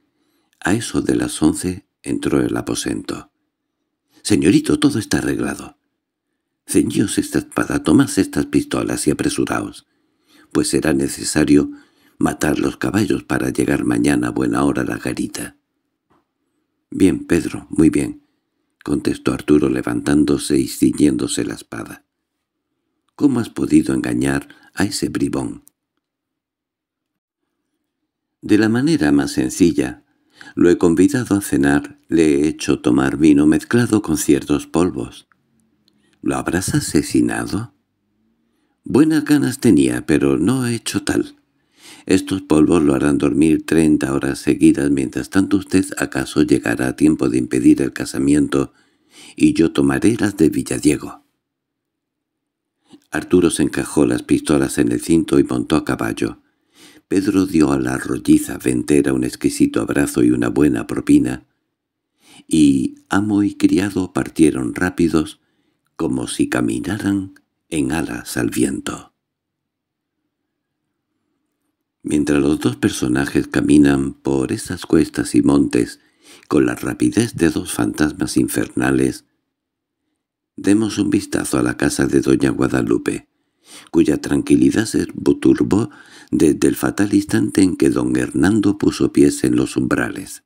a eso de las once entró el aposento. —Señorito, todo está arreglado. Ceñíos esta espada, tomad estas pistolas y apresuraos, pues será necesario matar los caballos para llegar mañana a buena hora a la garita. —Bien, Pedro, muy bien —contestó Arturo levantándose y ciñéndose la espada. —¿Cómo has podido engañar a ese bribón? —De la manera más sencilla lo he convidado a cenar, le he hecho tomar vino mezclado con ciertos polvos. ¿Lo habrás asesinado? Buenas ganas tenía, pero no he hecho tal. Estos polvos lo harán dormir treinta horas seguidas, mientras tanto usted acaso llegará a tiempo de impedir el casamiento, y yo tomaré las de Villadiego. Arturo se encajó las pistolas en el cinto y montó a caballo. Pedro dio a la rolliza ventera un exquisito abrazo y una buena propina, y amo y criado partieron rápidos, como si caminaran en alas al viento. Mientras los dos personajes caminan por esas cuestas y montes con la rapidez de dos fantasmas infernales, demos un vistazo a la casa de doña Guadalupe, cuya tranquilidad se buturbó desde el fatal instante en que don Hernando puso pies en los umbrales.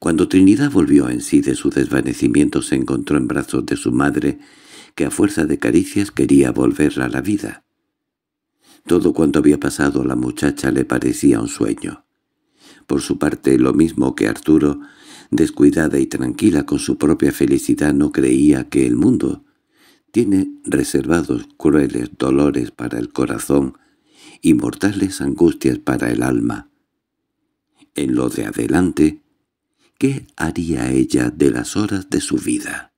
Cuando Trinidad volvió en sí de su desvanecimiento se encontró en brazos de su madre, que a fuerza de caricias quería volverla a la vida. Todo cuanto había pasado a la muchacha le parecía un sueño. Por su parte, lo mismo que Arturo, descuidada y tranquila con su propia felicidad, no creía que el mundo tiene reservados crueles dolores para el corazón y mortales angustias para el alma. En lo de adelante, ¿qué haría ella de las horas de su vida?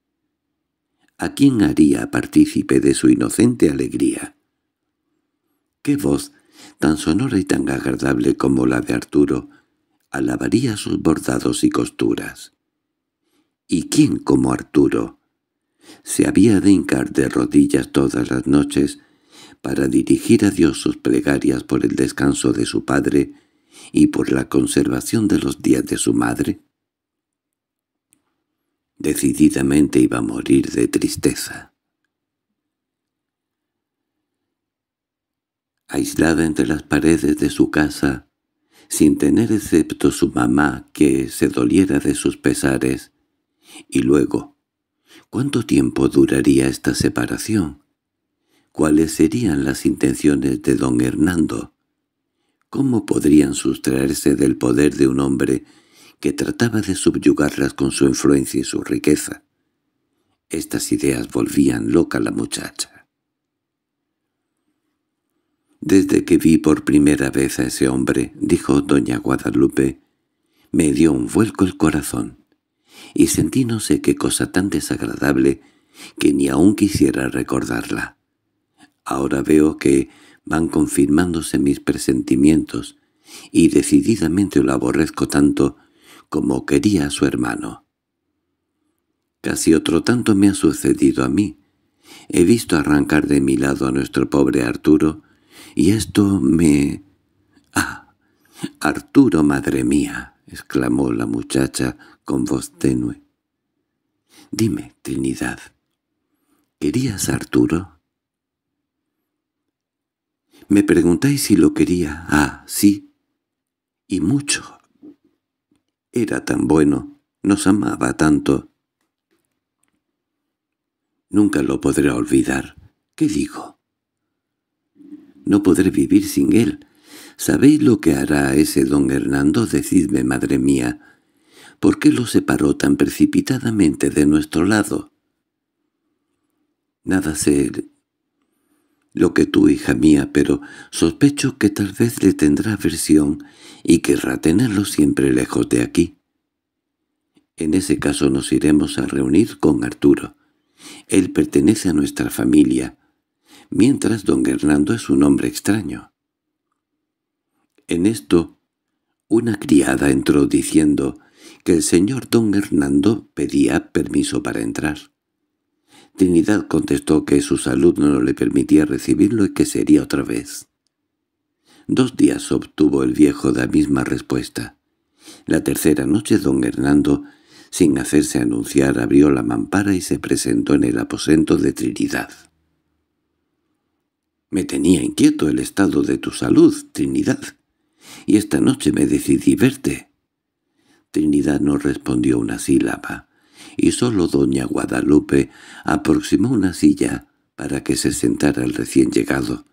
¿A quién haría partícipe de su inocente alegría? ¿Qué voz, tan sonora y tan agradable como la de Arturo, alabaría sus bordados y costuras? ¿Y quién como Arturo? Se había de hincar de rodillas todas las noches para dirigir a Dios sus plegarias por el descanso de su padre y por la conservación de los días de su madre. Decididamente iba a morir de tristeza. Aislada entre las paredes de su casa, sin tener excepto su mamá que se doliera de sus pesares, y luego, ¿Cuánto tiempo duraría esta separación? ¿Cuáles serían las intenciones de don Hernando? ¿Cómo podrían sustraerse del poder de un hombre que trataba de subyugarlas con su influencia y su riqueza? Estas ideas volvían loca a la muchacha. Desde que vi por primera vez a ese hombre, dijo doña Guadalupe, me dio un vuelco el corazón y sentí no sé qué cosa tan desagradable que ni aún quisiera recordarla. Ahora veo que van confirmándose mis presentimientos, y decididamente lo aborrezco tanto como quería a su hermano. Casi otro tanto me ha sucedido a mí. He visto arrancar de mi lado a nuestro pobre Arturo, y esto me... ¡Ah! Arturo, madre mía, exclamó la muchacha con voz tenue. —Dime, Trinidad, ¿querías a Arturo? —Me preguntáis si lo quería. Ah, sí. Y mucho. Era tan bueno. Nos amaba tanto. Nunca lo podré olvidar. ¿Qué digo? No podré vivir sin él. ¿Sabéis lo que hará ese don Hernando? Decidme, madre mía. ¿Por qué lo separó tan precipitadamente de nuestro lado? Nada sé lo que tú, hija mía, pero sospecho que tal vez le tendrá aversión y querrá tenerlo siempre lejos de aquí. En ese caso nos iremos a reunir con Arturo. Él pertenece a nuestra familia, mientras don Hernando es un hombre extraño. En esto, una criada entró diciendo que el señor don Hernando pedía permiso para entrar. Trinidad contestó que su salud no le permitía recibirlo y que sería otra vez. Dos días obtuvo el viejo la misma respuesta. La tercera noche don Hernando, sin hacerse anunciar, abrió la mampara y se presentó en el aposento de Trinidad. —Me tenía inquieto el estado de tu salud, Trinidad, y esta noche me decidí verte. Trinidad no respondió una sílaba, y sólo doña Guadalupe aproximó una silla para que se sentara el recién llegado.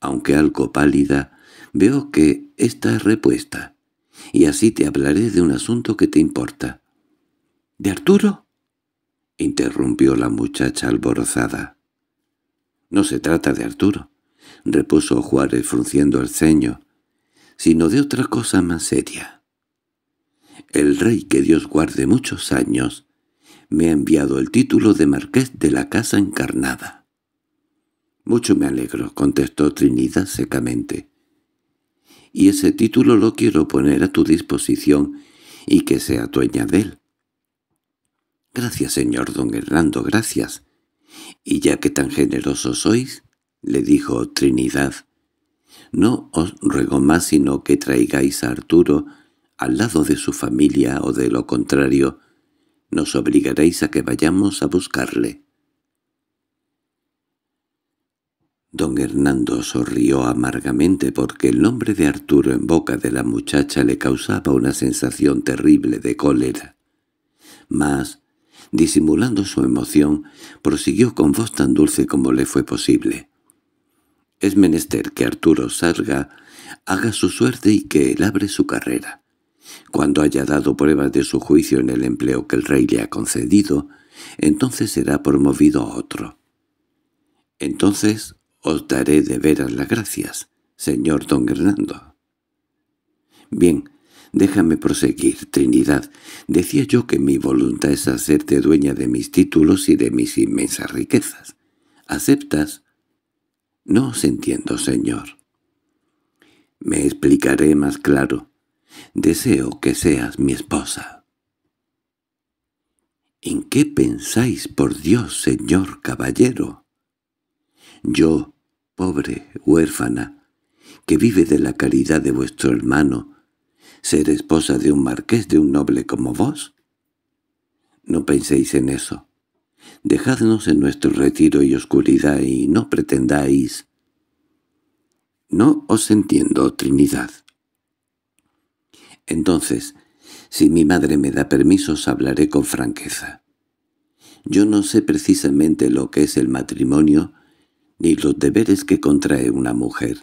Aunque algo pálida, veo que es repuesta, y así te hablaré de un asunto que te importa. —¿De Arturo? —interrumpió la muchacha alborozada. —No se trata de Arturo —repuso Juárez frunciendo el ceño—, sino de otra cosa más seria. El rey que Dios guarde muchos años me ha enviado el título de marqués de la casa encarnada. —Mucho me alegro —contestó Trinidad secamente—. Y ese título lo quiero poner a tu disposición y que sea dueña de él. —Gracias, señor don Hernando, gracias. Y ya que tan generoso sois, le dijo Trinidad, no os ruego más sino que traigáis a Arturo al lado de su familia o de lo contrario, nos obligaréis a que vayamos a buscarle. Don Hernando sonrió amargamente porque el nombre de Arturo en boca de la muchacha le causaba una sensación terrible de cólera. Mas, disimulando su emoción, prosiguió con voz tan dulce como le fue posible. «Es menester que Arturo salga, haga su suerte y que él abre su carrera. Cuando haya dado pruebas de su juicio en el empleo que el rey le ha concedido, entonces será promovido a otro. Entonces os daré de veras las gracias, señor don Hernando. Bien, déjame proseguir, Trinidad. Decía yo que mi voluntad es hacerte dueña de mis títulos y de mis inmensas riquezas. ¿Aceptas? No os entiendo, señor. Me explicaré más claro. Deseo que seas mi esposa. —¿En qué pensáis, por Dios, señor caballero? Yo, pobre huérfana, que vive de la caridad de vuestro hermano, ser esposa de un marqués de un noble como vos. No penséis en eso. Dejadnos en nuestro retiro y oscuridad y no pretendáis. —No os entiendo, Trinidad entonces, si mi madre me da permisos hablaré con franqueza. Yo no sé precisamente lo que es el matrimonio ni los deberes que contrae una mujer.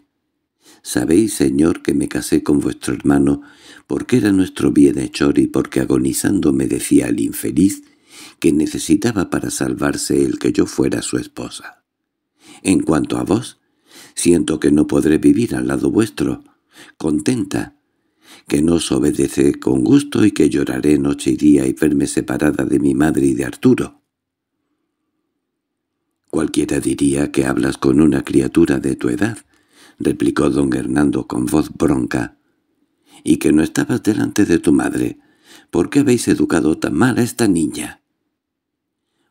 Sabéis, señor, que me casé con vuestro hermano porque era nuestro bienhechor y porque agonizando me decía el infeliz que necesitaba para salvarse el que yo fuera su esposa. En cuanto a vos, siento que no podré vivir al lado vuestro. Contenta, que no os obedece con gusto y que lloraré noche y día y verme separada de mi madre y de Arturo. —Cualquiera diría que hablas con una criatura de tu edad —replicó don Hernando con voz bronca—, y que no estabas delante de tu madre. ¿Por qué habéis educado tan mal a esta niña?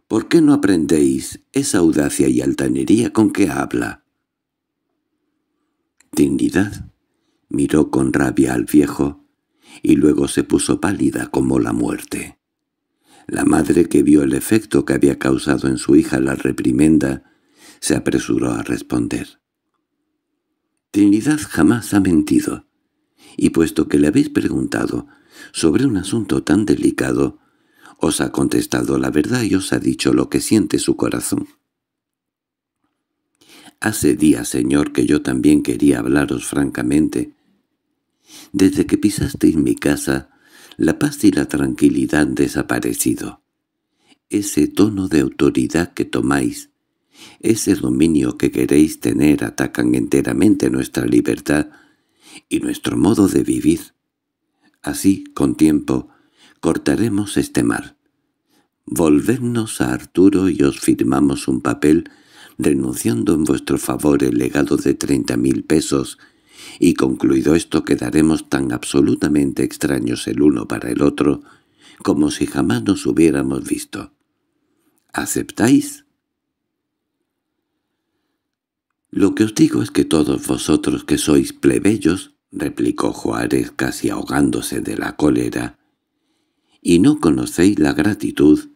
¿Por qué no aprendéis esa audacia y altanería con que habla? Dignidad miró con rabia al viejo, y luego se puso pálida como la muerte. La madre que vio el efecto que había causado en su hija la reprimenda, se apresuró a responder. Trinidad jamás ha mentido, y puesto que le habéis preguntado sobre un asunto tan delicado, os ha contestado la verdad y os ha dicho lo que siente su corazón. Hace días, señor, que yo también quería hablaros francamente, desde que pisasteis mi casa, la paz y la tranquilidad han desaparecido. Ese tono de autoridad que tomáis, ese dominio que queréis tener atacan enteramente nuestra libertad y nuestro modo de vivir. Así, con tiempo, cortaremos este mar. Volvednos a Arturo y os firmamos un papel renunciando en vuestro favor el legado de treinta mil pesos y concluido esto quedaremos tan absolutamente extraños el uno para el otro como si jamás nos hubiéramos visto. ¿Aceptáis? Lo que os digo es que todos vosotros que sois plebeyos, replicó Juárez casi ahogándose de la cólera, y no conocéis la gratitud,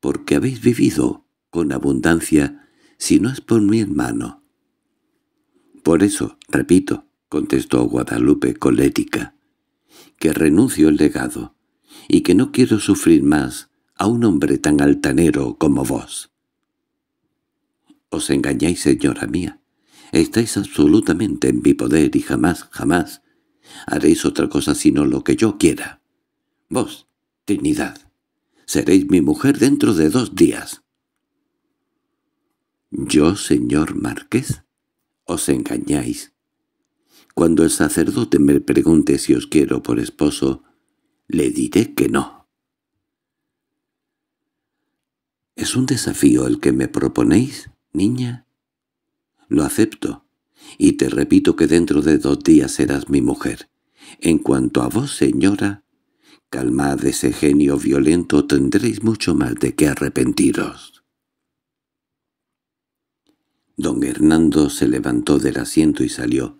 porque habéis vivido con abundancia si no es por mi hermano. Por eso, repito, —contestó Guadalupe colética—, que renuncio el legado, y que no quiero sufrir más a un hombre tan altanero como vos. —Os engañáis, señora mía. Estáis absolutamente en mi poder y jamás, jamás haréis otra cosa sino lo que yo quiera. Vos, dignidad, seréis mi mujer dentro de dos días. —¿Yo, señor Márquez? Os engañáis. Cuando el sacerdote me pregunte si os quiero por esposo, le diré que no. ¿Es un desafío el que me proponéis, niña? Lo acepto, y te repito que dentro de dos días serás mi mujer. En cuanto a vos, señora, calmad ese genio violento, tendréis mucho más de qué arrepentiros. Don Hernando se levantó del asiento y salió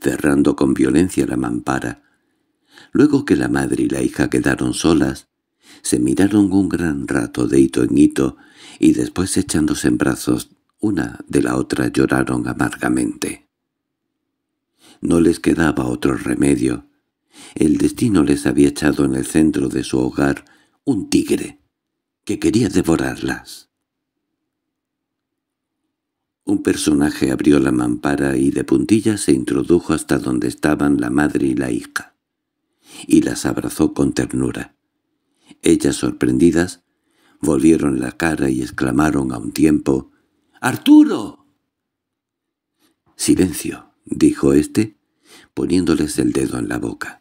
cerrando con violencia la mampara. Luego que la madre y la hija quedaron solas, se miraron un gran rato de hito en hito y después echándose en brazos una de la otra lloraron amargamente. No les quedaba otro remedio. El destino les había echado en el centro de su hogar un tigre que quería devorarlas. Un personaje abrió la mampara y de puntillas se introdujo hasta donde estaban la madre y la hija, y las abrazó con ternura. Ellas, sorprendidas, volvieron la cara y exclamaron a un tiempo «¡Arturo!». «Silencio», dijo éste, poniéndoles el dedo en la boca.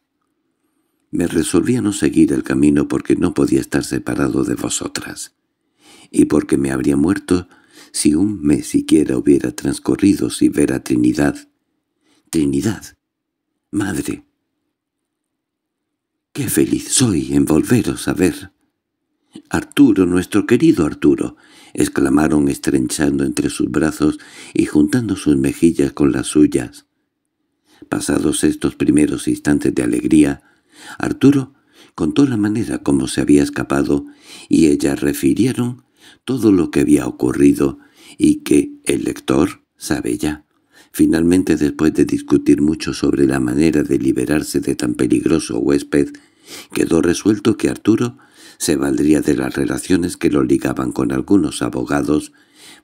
«Me resolví a no seguir el camino porque no podía estar separado de vosotras, y porque me habría muerto si un mes siquiera hubiera transcurrido sin ver a Trinidad. Trinidad. Madre. Qué feliz soy en volveros a ver. Arturo, nuestro querido Arturo, exclamaron estrechando entre sus brazos y juntando sus mejillas con las suyas. Pasados estos primeros instantes de alegría, Arturo contó la manera como se había escapado y ellas refirieron todo lo que había ocurrido y que el lector sabe ya. Finalmente, después de discutir mucho sobre la manera de liberarse de tan peligroso huésped, quedó resuelto que Arturo se valdría de las relaciones que lo ligaban con algunos abogados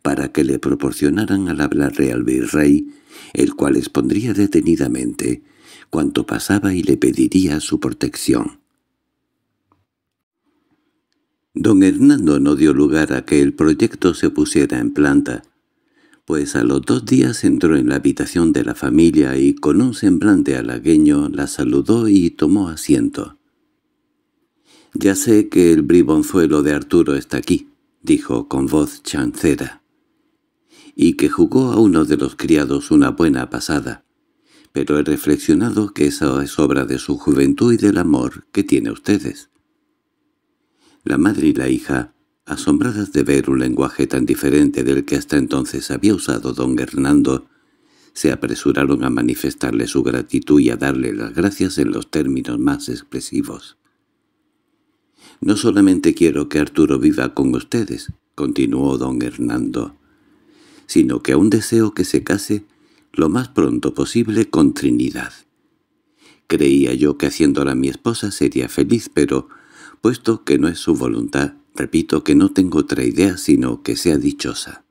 para que le proporcionaran al hablar real virrey, el cual expondría detenidamente cuanto pasaba y le pediría su protección. Don Hernando no dio lugar a que el proyecto se pusiera en planta, pues a los dos días entró en la habitación de la familia y con un semblante halagueño la saludó y tomó asiento. «Ya sé que el bribonzuelo de Arturo está aquí», dijo con voz chancera, «y que jugó a uno de los criados una buena pasada, pero he reflexionado que esa es obra de su juventud y del amor que tiene ustedes». La madre y la hija, asombradas de ver un lenguaje tan diferente del que hasta entonces había usado don Hernando, se apresuraron a manifestarle su gratitud y a darle las gracias en los términos más expresivos. «No solamente quiero que Arturo viva con ustedes», continuó don Hernando, «sino que aún deseo que se case lo más pronto posible con Trinidad. Creía yo que haciéndola mi esposa sería feliz, pero puesto que no es su voluntad, repito que no tengo otra idea sino que sea dichosa.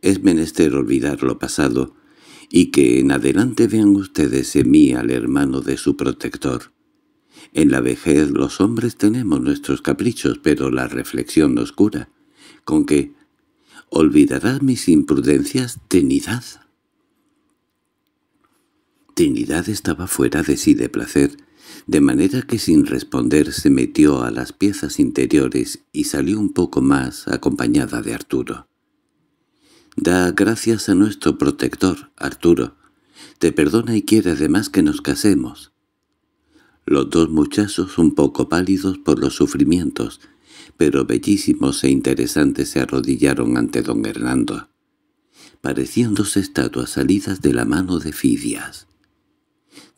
Es menester olvidar lo pasado, y que en adelante vean ustedes en mí al hermano de su protector. En la vejez los hombres tenemos nuestros caprichos, pero la reflexión nos cura, con que olvidarás mis imprudencias, Trinidad. Trinidad estaba fuera de sí de placer, de manera que sin responder se metió a las piezas interiores y salió un poco más acompañada de Arturo. «Da gracias a nuestro protector, Arturo. Te perdona y quiere además que nos casemos». Los dos muchachos, un poco pálidos por los sufrimientos, pero bellísimos e interesantes, se arrodillaron ante don Hernando, pareciéndose dos estatuas salidas de la mano de Fidias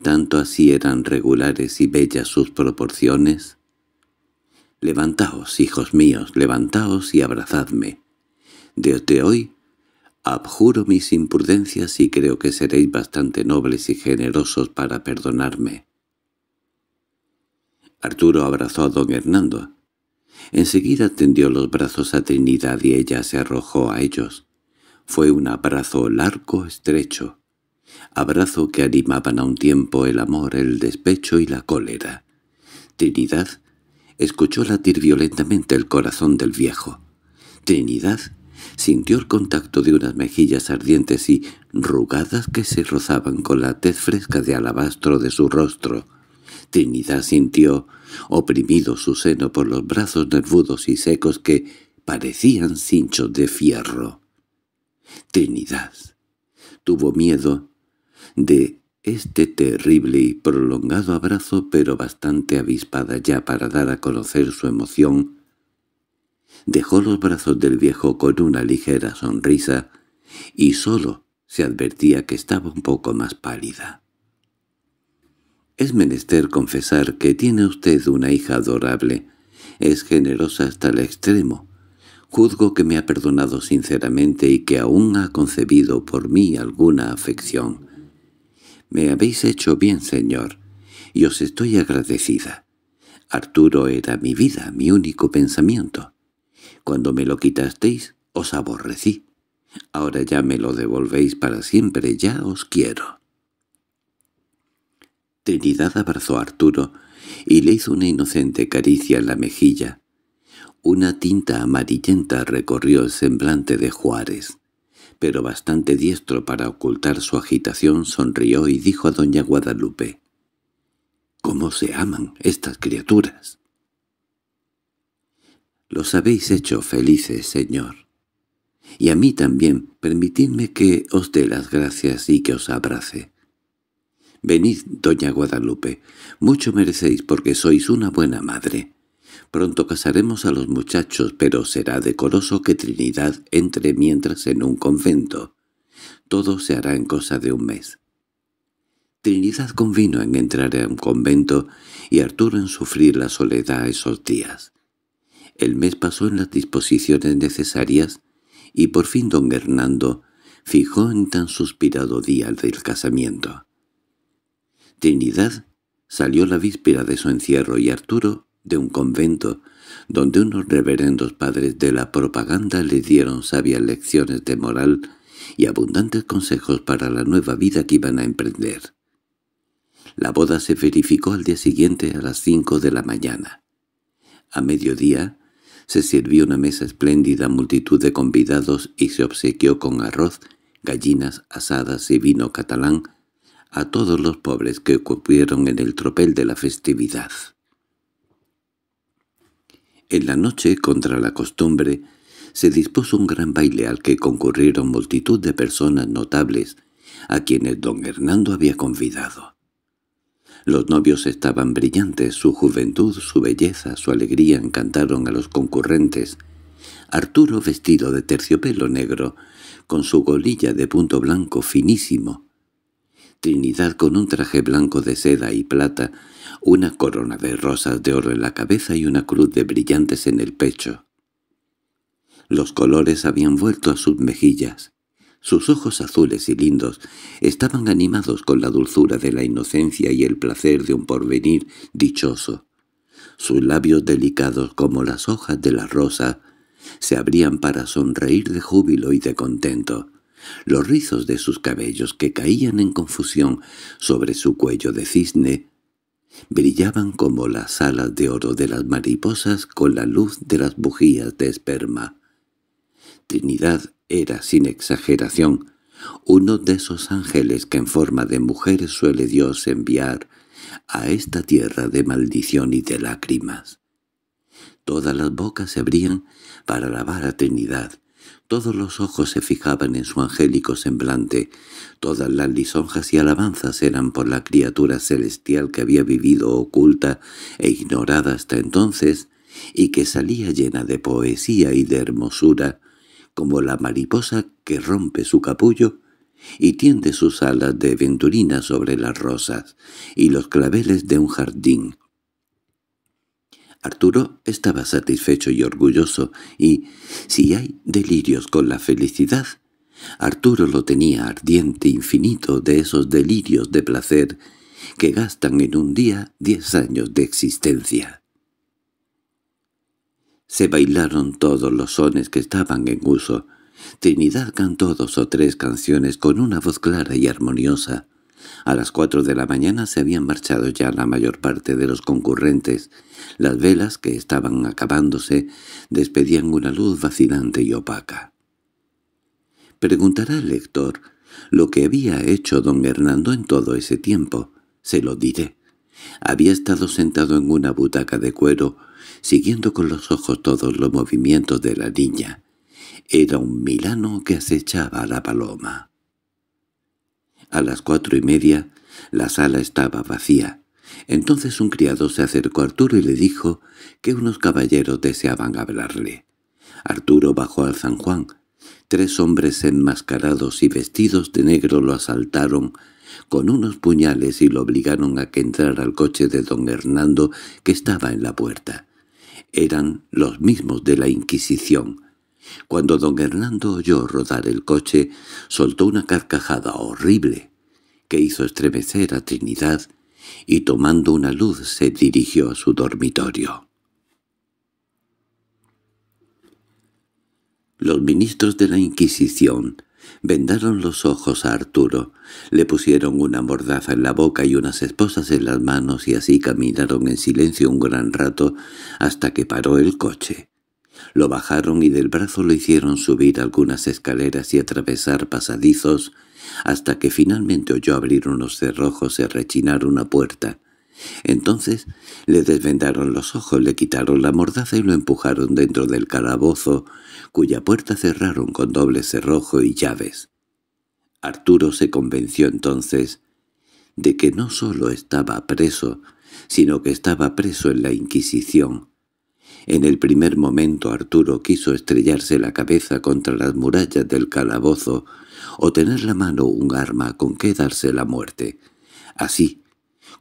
tanto así eran regulares y bellas sus proporciones. Levantaos, hijos míos, levantaos y abrazadme. Desde hoy abjuro mis imprudencias y creo que seréis bastante nobles y generosos para perdonarme. Arturo abrazó a don Hernando. Enseguida tendió los brazos a Trinidad y ella se arrojó a ellos. Fue un abrazo largo, estrecho abrazo que animaban a un tiempo el amor, el despecho y la cólera. Trinidad escuchó latir violentamente el corazón del viejo. Trinidad sintió el contacto de unas mejillas ardientes y rugadas que se rozaban con la tez fresca de alabastro de su rostro. Trinidad sintió oprimido su seno por los brazos nervudos y secos que parecían cinchos de fierro. Trinidad tuvo miedo de este terrible y prolongado abrazo, pero bastante avispada ya para dar a conocer su emoción, dejó los brazos del viejo con una ligera sonrisa y solo se advertía que estaba un poco más pálida. Es menester confesar que tiene usted una hija adorable. Es generosa hasta el extremo. Juzgo que me ha perdonado sinceramente y que aún ha concebido por mí alguna afección. Me habéis hecho bien, señor, y os estoy agradecida. Arturo era mi vida, mi único pensamiento. Cuando me lo quitasteis, os aborrecí. Ahora ya me lo devolvéis para siempre, ya os quiero. Trinidad abrazó a Arturo y le hizo una inocente caricia en la mejilla. Una tinta amarillenta recorrió el semblante de Juárez pero bastante diestro para ocultar su agitación, sonrió y dijo a doña Guadalupe, «¿Cómo se aman estas criaturas?» «Los habéis hecho felices, señor. Y a mí también, permitidme que os dé las gracias y que os abrace. Venid, doña Guadalupe, mucho merecéis porque sois una buena madre». Pronto casaremos a los muchachos, pero será decoroso que Trinidad entre mientras en un convento. Todo se hará en cosa de un mes. Trinidad convino en entrar a un convento y Arturo en sufrir la soledad esos días. El mes pasó en las disposiciones necesarias y por fin don Hernando fijó en tan suspirado día del casamiento. Trinidad salió la víspera de su encierro y Arturo de un convento, donde unos reverendos padres de la propaganda le dieron sabias lecciones de moral y abundantes consejos para la nueva vida que iban a emprender. La boda se verificó al día siguiente a las cinco de la mañana. A mediodía se sirvió una mesa espléndida multitud de convidados y se obsequió con arroz, gallinas asadas y vino catalán a todos los pobres que ocupieron en el tropel de la festividad. En la noche, contra la costumbre, se dispuso un gran baile al que concurrieron multitud de personas notables a quienes don Hernando había convidado. Los novios estaban brillantes, su juventud, su belleza, su alegría encantaron a los concurrentes. Arturo vestido de terciopelo negro, con su golilla de punto blanco finísimo. Trinidad con un traje blanco de seda y plata, una corona de rosas de oro en la cabeza y una cruz de brillantes en el pecho. Los colores habían vuelto a sus mejillas. Sus ojos azules y lindos estaban animados con la dulzura de la inocencia y el placer de un porvenir dichoso. Sus labios delicados como las hojas de la rosa se abrían para sonreír de júbilo y de contento. Los rizos de sus cabellos que caían en confusión sobre su cuello de cisne brillaban como las alas de oro de las mariposas con la luz de las bujías de esperma. Trinidad era, sin exageración, uno de esos ángeles que en forma de mujer suele Dios enviar a esta tierra de maldición y de lágrimas. Todas las bocas se abrían para alabar a Trinidad, todos los ojos se fijaban en su angélico semblante. Todas las lisonjas y alabanzas eran por la criatura celestial que había vivido oculta e ignorada hasta entonces, y que salía llena de poesía y de hermosura, como la mariposa que rompe su capullo y tiende sus alas de venturina sobre las rosas y los claveles de un jardín, Arturo estaba satisfecho y orgulloso, y si hay delirios con la felicidad, Arturo lo tenía ardiente infinito de esos delirios de placer que gastan en un día diez años de existencia. Se bailaron todos los sones que estaban en uso. Trinidad cantó dos o tres canciones con una voz clara y armoniosa. A las cuatro de la mañana se habían marchado ya la mayor parte de los concurrentes. Las velas, que estaban acabándose, despedían una luz vacilante y opaca. Preguntará el lector lo que había hecho don Hernando en todo ese tiempo. Se lo diré. Había estado sentado en una butaca de cuero, siguiendo con los ojos todos los movimientos de la niña. Era un milano que acechaba a la paloma. A las cuatro y media la sala estaba vacía. Entonces un criado se acercó a Arturo y le dijo que unos caballeros deseaban hablarle. Arturo bajó al San Juan. Tres hombres enmascarados y vestidos de negro lo asaltaron con unos puñales y lo obligaron a que entrara al coche de don Hernando que estaba en la puerta. Eran los mismos de la Inquisición. Cuando don Hernando oyó rodar el coche, soltó una carcajada horrible que hizo estremecer a Trinidad y tomando una luz se dirigió a su dormitorio. Los ministros de la Inquisición vendaron los ojos a Arturo, le pusieron una mordaza en la boca y unas esposas en las manos y así caminaron en silencio un gran rato hasta que paró el coche. Lo bajaron y del brazo lo hicieron subir algunas escaleras y atravesar pasadizos, hasta que finalmente oyó abrir unos cerrojos y rechinar una puerta. Entonces le desvendaron los ojos, le quitaron la mordaza y lo empujaron dentro del calabozo, cuya puerta cerraron con doble cerrojo y llaves. Arturo se convenció entonces de que no solo estaba preso, sino que estaba preso en la Inquisición. En el primer momento Arturo quiso estrellarse la cabeza contra las murallas del calabozo o tener la mano un arma con que darse la muerte. Así,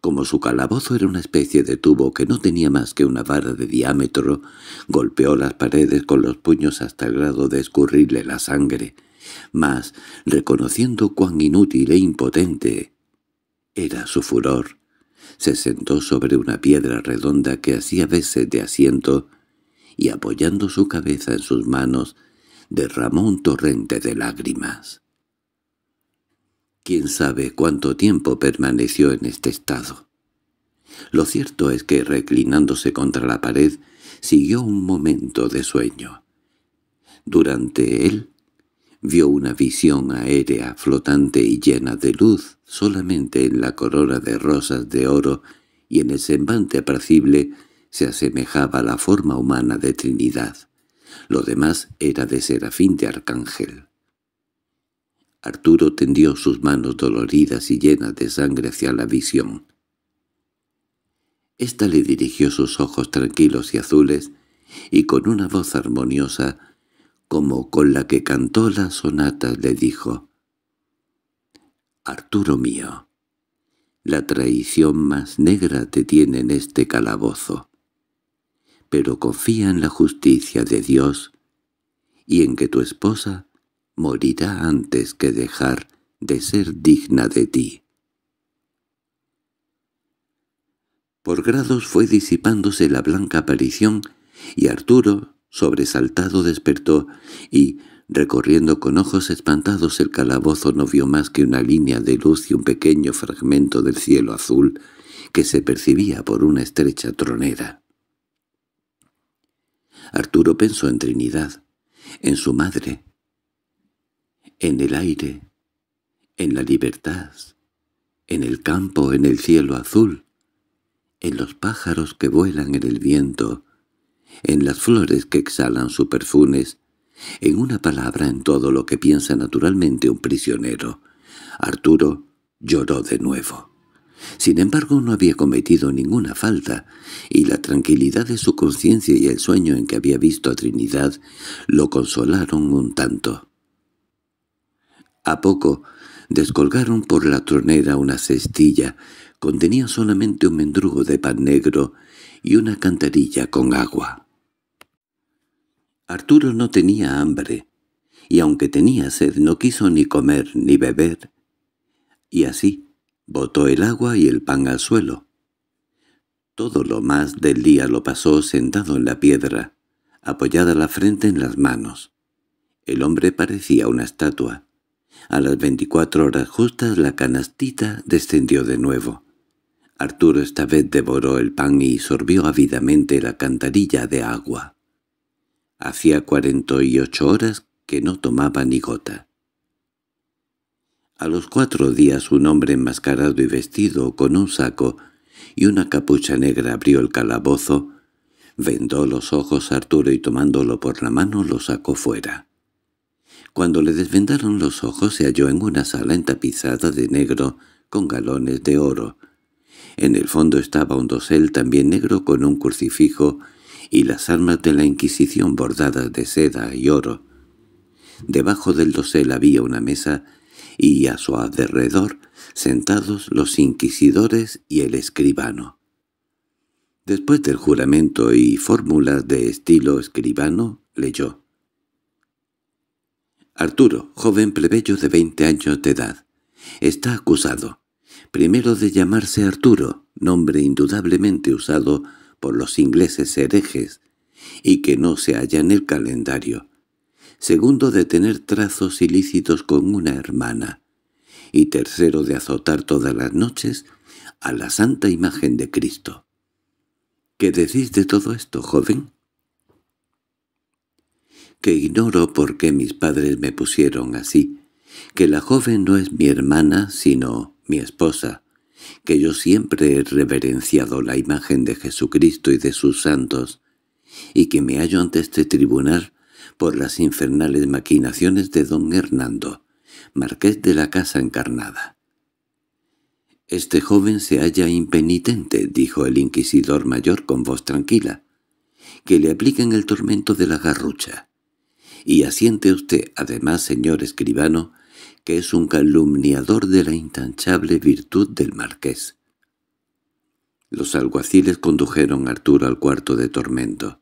como su calabozo era una especie de tubo que no tenía más que una vara de diámetro, golpeó las paredes con los puños hasta el grado de escurrirle la sangre. Mas, reconociendo cuán inútil e impotente era su furor, se sentó sobre una piedra redonda que hacía veces de asiento y apoyando su cabeza en sus manos derramó un torrente de lágrimas. Quién sabe cuánto tiempo permaneció en este estado. Lo cierto es que reclinándose contra la pared siguió un momento de sueño. Durante él vio una visión aérea flotante y llena de luz solamente en la corona de rosas de oro y en el semblante apacible se asemejaba la forma humana de Trinidad. Lo demás era de serafín de arcángel. Arturo tendió sus manos doloridas y llenas de sangre hacia la visión. Esta le dirigió sus ojos tranquilos y azules, y con una voz armoniosa como con la que cantó la sonata, le dijo, «Arturo mío, la traición más negra te tiene en este calabozo, pero confía en la justicia de Dios y en que tu esposa morirá antes que dejar de ser digna de ti». Por grados fue disipándose la blanca aparición y Arturo Sobresaltado despertó y, recorriendo con ojos espantados el calabozo, no vio más que una línea de luz y un pequeño fragmento del cielo azul que se percibía por una estrecha tronera. Arturo pensó en Trinidad, en su madre, en el aire, en la libertad, en el campo, en el cielo azul, en los pájaros que vuelan en el viento, en las flores que exhalan sus perfumes, en una palabra en todo lo que piensa naturalmente un prisionero. Arturo lloró de nuevo. Sin embargo, no había cometido ninguna falta, y la tranquilidad de su conciencia y el sueño en que había visto a Trinidad lo consolaron un tanto. A poco, descolgaron por la tronera una cestilla. Contenía solamente un mendrugo de pan negro y una canterilla con agua. Arturo no tenía hambre, y aunque tenía sed no quiso ni comer ni beber, y así botó el agua y el pan al suelo. Todo lo más del día lo pasó sentado en la piedra, apoyada la frente en las manos. El hombre parecía una estatua. A las veinticuatro horas justas la canastita descendió de nuevo. Arturo esta vez devoró el pan y sorbió ávidamente la cantarilla de agua. Hacía cuarenta y ocho horas que no tomaba ni gota. A los cuatro días un hombre enmascarado y vestido con un saco y una capucha negra abrió el calabozo, vendó los ojos a Arturo y tomándolo por la mano lo sacó fuera. Cuando le desvendaron los ojos se halló en una sala entapizada de negro con galones de oro, en el fondo estaba un dosel también negro con un crucifijo y las armas de la Inquisición bordadas de seda y oro. Debajo del dosel había una mesa y a su alrededor sentados los inquisidores y el escribano. Después del juramento y fórmulas de estilo escribano, leyó. Arturo, joven plebeyo de veinte años de edad, está acusado primero de llamarse Arturo, nombre indudablemente usado por los ingleses herejes, y que no se halla en el calendario. Segundo de tener trazos ilícitos con una hermana. Y tercero de azotar todas las noches a la santa imagen de Cristo. ¿Qué decís de todo esto, joven? Que ignoro por qué mis padres me pusieron así, que la joven no es mi hermana, sino mi esposa, que yo siempre he reverenciado la imagen de Jesucristo y de sus santos, y que me hallo ante este tribunal por las infernales maquinaciones de don Hernando, marqués de la Casa Encarnada. «Este joven se halla impenitente», dijo el inquisidor mayor con voz tranquila. «Que le apliquen el tormento de la garrucha. Y asiente usted, además, señor escribano, que es un calumniador de la intanchable virtud del marqués. Los alguaciles condujeron a Arturo al cuarto de tormento.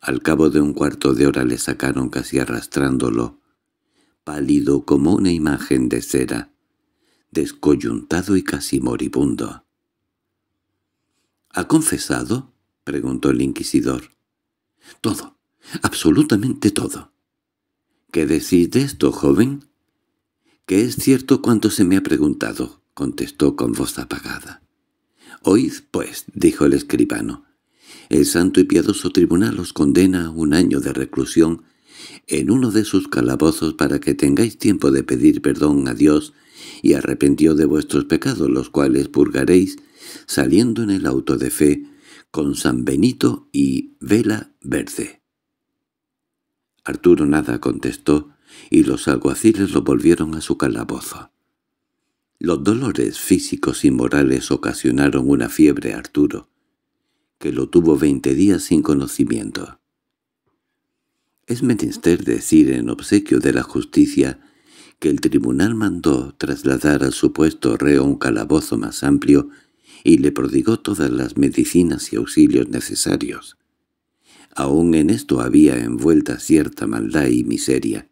Al cabo de un cuarto de hora le sacaron casi arrastrándolo, pálido como una imagen de cera, descoyuntado y casi moribundo. —¿Ha confesado? —preguntó el inquisidor. —Todo, absolutamente todo. —¿Qué decís de esto, joven? es cierto cuanto se me ha preguntado —contestó con voz apagada. —Oíd, pues —dijo el escribano—, el santo y piadoso tribunal os condena a un año de reclusión en uno de sus calabozos para que tengáis tiempo de pedir perdón a Dios y arrepentió de vuestros pecados, los cuales purgaréis saliendo en el auto de fe con San Benito y Vela Verde. Arturo nada contestó, y los alguaciles lo volvieron a su calabozo. Los dolores físicos y morales ocasionaron una fiebre a Arturo, que lo tuvo veinte días sin conocimiento. Es menester decir en obsequio de la justicia que el tribunal mandó trasladar al supuesto reo un calabozo más amplio y le prodigó todas las medicinas y auxilios necesarios. Aún en esto había envuelta cierta maldad y miseria,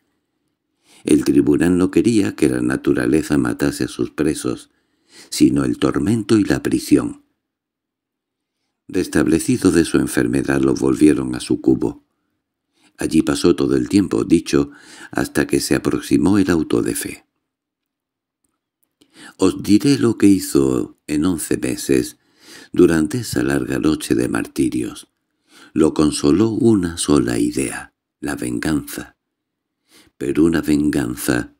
el tribunal no quería que la naturaleza matase a sus presos, sino el tormento y la prisión. Restablecido de su enfermedad lo volvieron a su cubo. Allí pasó todo el tiempo dicho hasta que se aproximó el auto de fe. Os diré lo que hizo en once meses durante esa larga noche de martirios. Lo consoló una sola idea, la venganza pero una venganza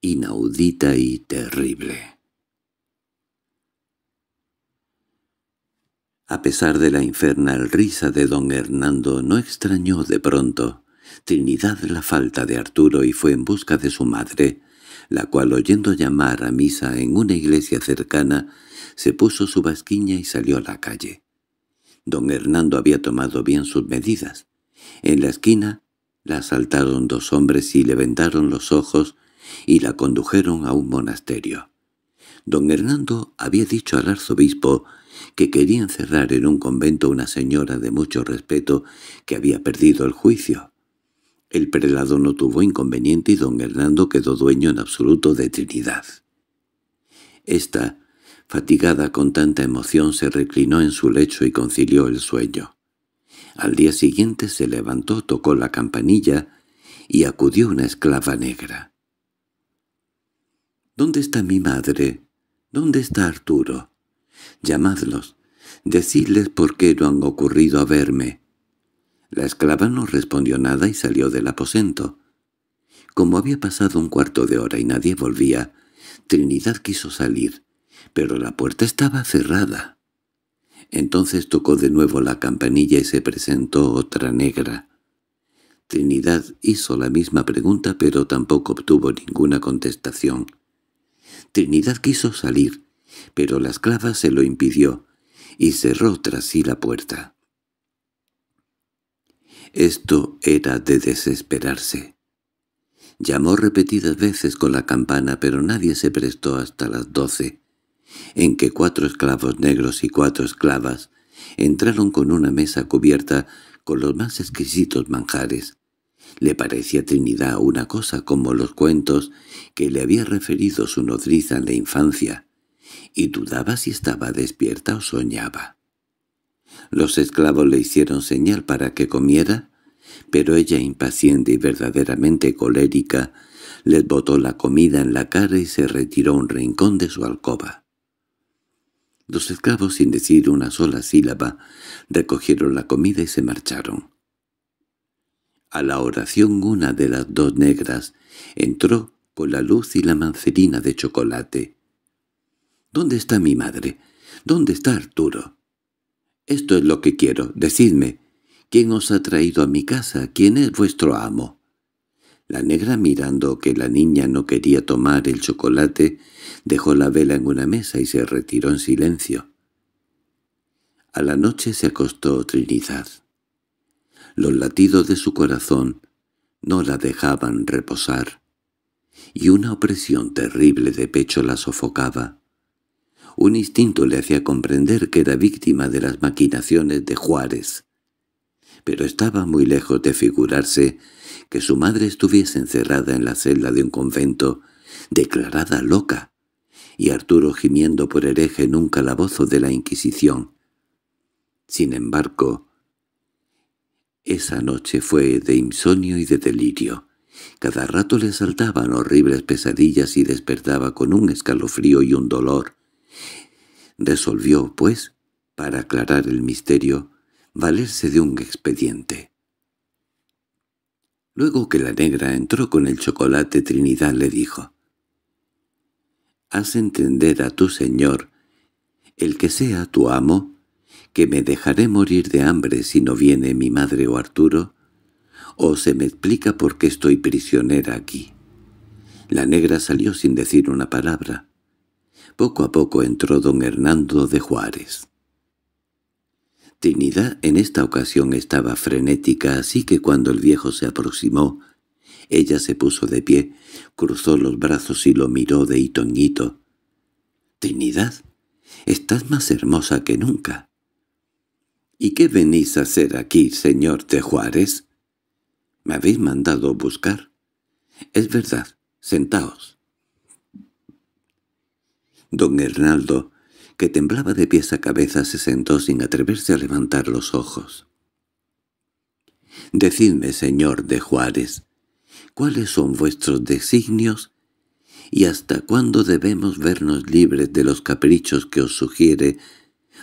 inaudita y terrible. A pesar de la infernal risa de don Hernando, no extrañó de pronto Trinidad la falta de Arturo y fue en busca de su madre, la cual oyendo llamar a misa en una iglesia cercana, se puso su basquiña y salió a la calle. Don Hernando había tomado bien sus medidas. En la esquina la asaltaron dos hombres y le vendaron los ojos y la condujeron a un monasterio. Don Hernando había dicho al arzobispo que quería encerrar en un convento una señora de mucho respeto que había perdido el juicio. El prelado no tuvo inconveniente y don Hernando quedó dueño en absoluto de Trinidad. Esta, fatigada con tanta emoción, se reclinó en su lecho y concilió el sueño. Al día siguiente se levantó, tocó la campanilla y acudió una esclava negra. —¿Dónde está mi madre? ¿Dónde está Arturo? —Llamadlos. Decidles por qué no han ocurrido a verme. La esclava no respondió nada y salió del aposento. Como había pasado un cuarto de hora y nadie volvía, Trinidad quiso salir, pero la puerta estaba cerrada. Entonces tocó de nuevo la campanilla y se presentó otra negra. Trinidad hizo la misma pregunta, pero tampoco obtuvo ninguna contestación. Trinidad quiso salir, pero la esclava se lo impidió, y cerró tras sí la puerta. Esto era de desesperarse. Llamó repetidas veces con la campana, pero nadie se prestó hasta las doce, en que cuatro esclavos negros y cuatro esclavas entraron con una mesa cubierta con los más exquisitos manjares. Le parecía Trinidad una cosa como los cuentos que le había referido su nodriza en la infancia, y dudaba si estaba despierta o soñaba. Los esclavos le hicieron señal para que comiera, pero ella, impaciente y verdaderamente colérica, les botó la comida en la cara y se retiró a un rincón de su alcoba. Los esclavos, sin decir una sola sílaba, recogieron la comida y se marcharon. A la oración una de las dos negras entró con la luz y la mancerina de chocolate. —¿Dónde está mi madre? ¿Dónde está Arturo? —Esto es lo que quiero. Decidme. ¿Quién os ha traído a mi casa? ¿Quién es vuestro amo? La negra, mirando que la niña no quería tomar el chocolate, dejó la vela en una mesa y se retiró en silencio. A la noche se acostó Trinidad. Los latidos de su corazón no la dejaban reposar, y una opresión terrible de pecho la sofocaba. Un instinto le hacía comprender que era víctima de las maquinaciones de Juárez, pero estaba muy lejos de figurarse que su madre estuviese encerrada en la celda de un convento, declarada loca, y Arturo gimiendo por hereje en un calabozo de la Inquisición. Sin embargo, esa noche fue de insomnio y de delirio. Cada rato le saltaban horribles pesadillas y despertaba con un escalofrío y un dolor. Resolvió, pues, para aclarar el misterio, valerse de un expediente. Luego que la negra entró con el chocolate, Trinidad le dijo, «Haz entender a tu señor, el que sea tu amo, que me dejaré morir de hambre si no viene mi madre o Arturo, o se me explica por qué estoy prisionera aquí». La negra salió sin decir una palabra. Poco a poco entró don Hernando de Juárez. Trinidad en esta ocasión estaba frenética, así que cuando el viejo se aproximó, ella se puso de pie, cruzó los brazos y lo miró de hito en hito. —Trinidad, estás más hermosa que nunca. —¿Y qué venís a hacer aquí, señor de Juárez? —Me habéis mandado buscar. —Es verdad, sentaos. Don Hernaldo que temblaba de pies a cabeza, se sentó sin atreverse a levantar los ojos. «Decidme, señor de Juárez, ¿cuáles son vuestros designios y hasta cuándo debemos vernos libres de los caprichos que os sugiere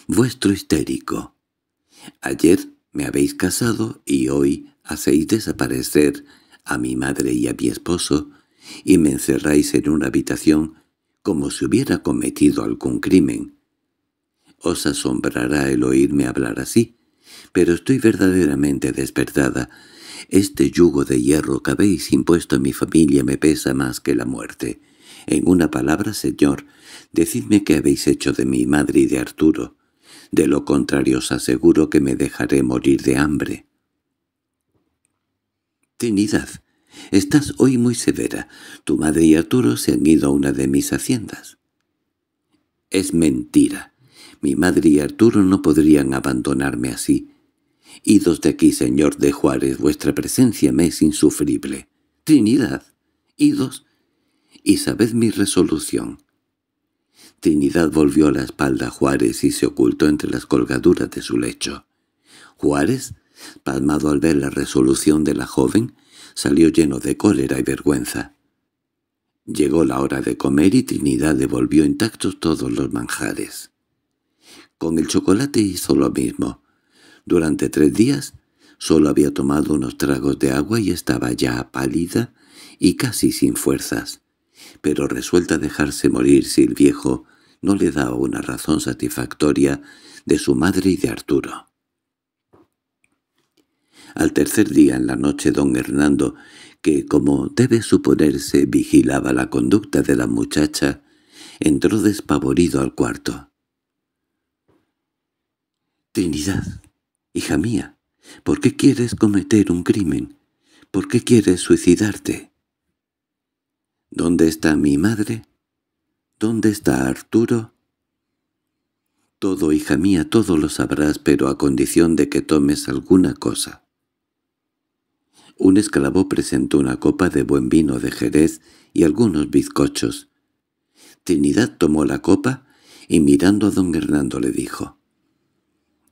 vuestro histérico? Ayer me habéis casado y hoy hacéis desaparecer a mi madre y a mi esposo y me encerráis en una habitación como si hubiera cometido algún crimen. Os asombrará el oírme hablar así, pero estoy verdaderamente despertada. Este yugo de hierro que habéis impuesto a mi familia me pesa más que la muerte. En una palabra, señor, decidme qué habéis hecho de mi madre y de Arturo. De lo contrario os aseguro que me dejaré morir de hambre. Trinidad, estás hoy muy severa. Tu madre y Arturo se han ido a una de mis haciendas. —Es mentira mi madre y Arturo no podrían abandonarme así. Idos de aquí, señor de Juárez, vuestra presencia me es insufrible. Trinidad, idos, y sabed mi resolución. Trinidad volvió la espalda a Juárez y se ocultó entre las colgaduras de su lecho. Juárez, palmado al ver la resolución de la joven, salió lleno de cólera y vergüenza. Llegó la hora de comer y Trinidad devolvió intactos todos los manjares. Con el chocolate hizo lo mismo. Durante tres días solo había tomado unos tragos de agua y estaba ya pálida y casi sin fuerzas. Pero resuelta a dejarse morir si el viejo no le daba una razón satisfactoria de su madre y de Arturo. Al tercer día en la noche don Hernando, que como debe suponerse vigilaba la conducta de la muchacha, entró despavorido al cuarto. Trinidad, hija mía, ¿por qué quieres cometer un crimen? ¿Por qué quieres suicidarte? ¿Dónde está mi madre? ¿Dónde está Arturo? Todo, hija mía, todo lo sabrás, pero a condición de que tomes alguna cosa. Un esclavo presentó una copa de buen vino de Jerez y algunos bizcochos. Trinidad tomó la copa y mirando a don Hernando le dijo,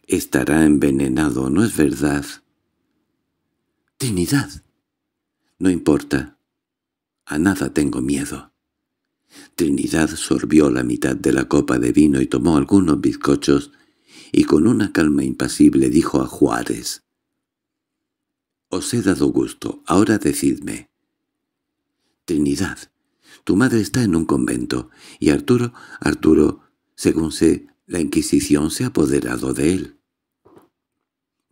Estará envenenado, ¿no es verdad? —Trinidad. —No importa. A nada tengo miedo. Trinidad sorbió la mitad de la copa de vino y tomó algunos bizcochos, y con una calma impasible dijo a Juárez. —Os he dado gusto, ahora decidme. —Trinidad, tu madre está en un convento, y Arturo, Arturo, según sé, la Inquisición se ha apoderado de él.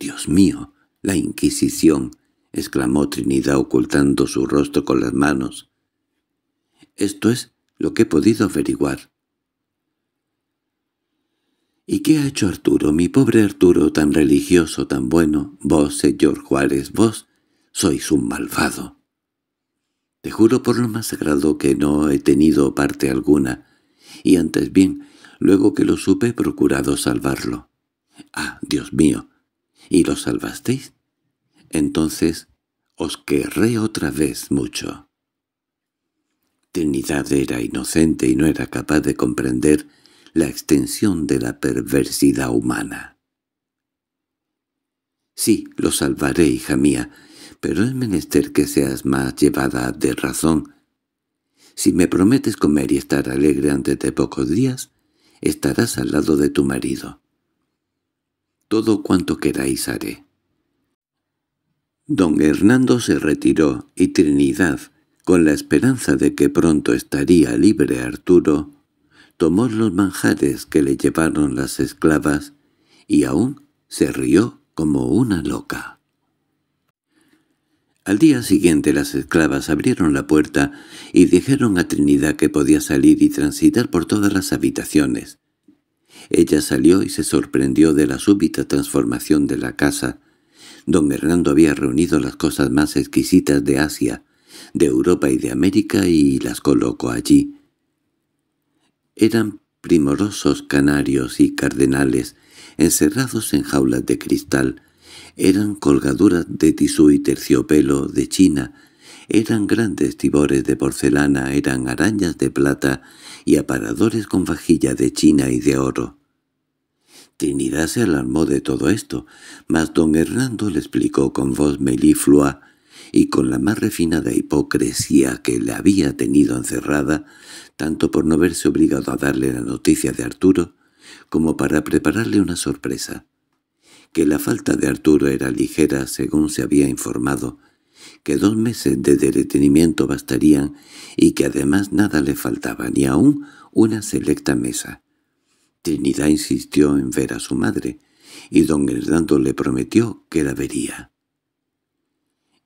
—¡Dios mío! ¡La Inquisición! —exclamó Trinidad ocultando su rostro con las manos. —Esto es lo que he podido averiguar. —¿Y qué ha hecho Arturo, mi pobre Arturo, tan religioso, tan bueno? Vos, señor Juárez, vos sois un malvado. Te juro por lo más sagrado que no he tenido parte alguna, y antes bien, luego que lo supe he procurado salvarlo. —¡Ah, Dios mío! y lo salvasteis, entonces os querré otra vez mucho. Trinidad era inocente y no era capaz de comprender la extensión de la perversidad humana. Sí, lo salvaré, hija mía, pero es menester que seas más llevada de razón. Si me prometes comer y estar alegre antes de pocos días, estarás al lado de tu marido todo cuanto queráis haré. Don Hernando se retiró, y Trinidad, con la esperanza de que pronto estaría libre Arturo, tomó los manjares que le llevaron las esclavas y aún se rió como una loca. Al día siguiente las esclavas abrieron la puerta y dijeron a Trinidad que podía salir y transitar por todas las habitaciones. Ella salió y se sorprendió de la súbita transformación de la casa. Don Hernando había reunido las cosas más exquisitas de Asia, de Europa y de América y las colocó allí. Eran primorosos canarios y cardenales, encerrados en jaulas de cristal. Eran colgaduras de tisú y terciopelo de China, eran grandes tibores de porcelana, eran arañas de plata y aparadores con vajilla de china y de oro. Trinidad se alarmó de todo esto, mas don Hernando le explicó con voz meliflua y con la más refinada hipocresía que le había tenido encerrada, tanto por no verse obligado a darle la noticia de Arturo, como para prepararle una sorpresa. Que la falta de Arturo era ligera, según se había informado, que dos meses de detenimiento bastarían y que además nada le faltaba, ni aún una selecta mesa. Trinidad insistió en ver a su madre, y don Hernando le prometió que la vería.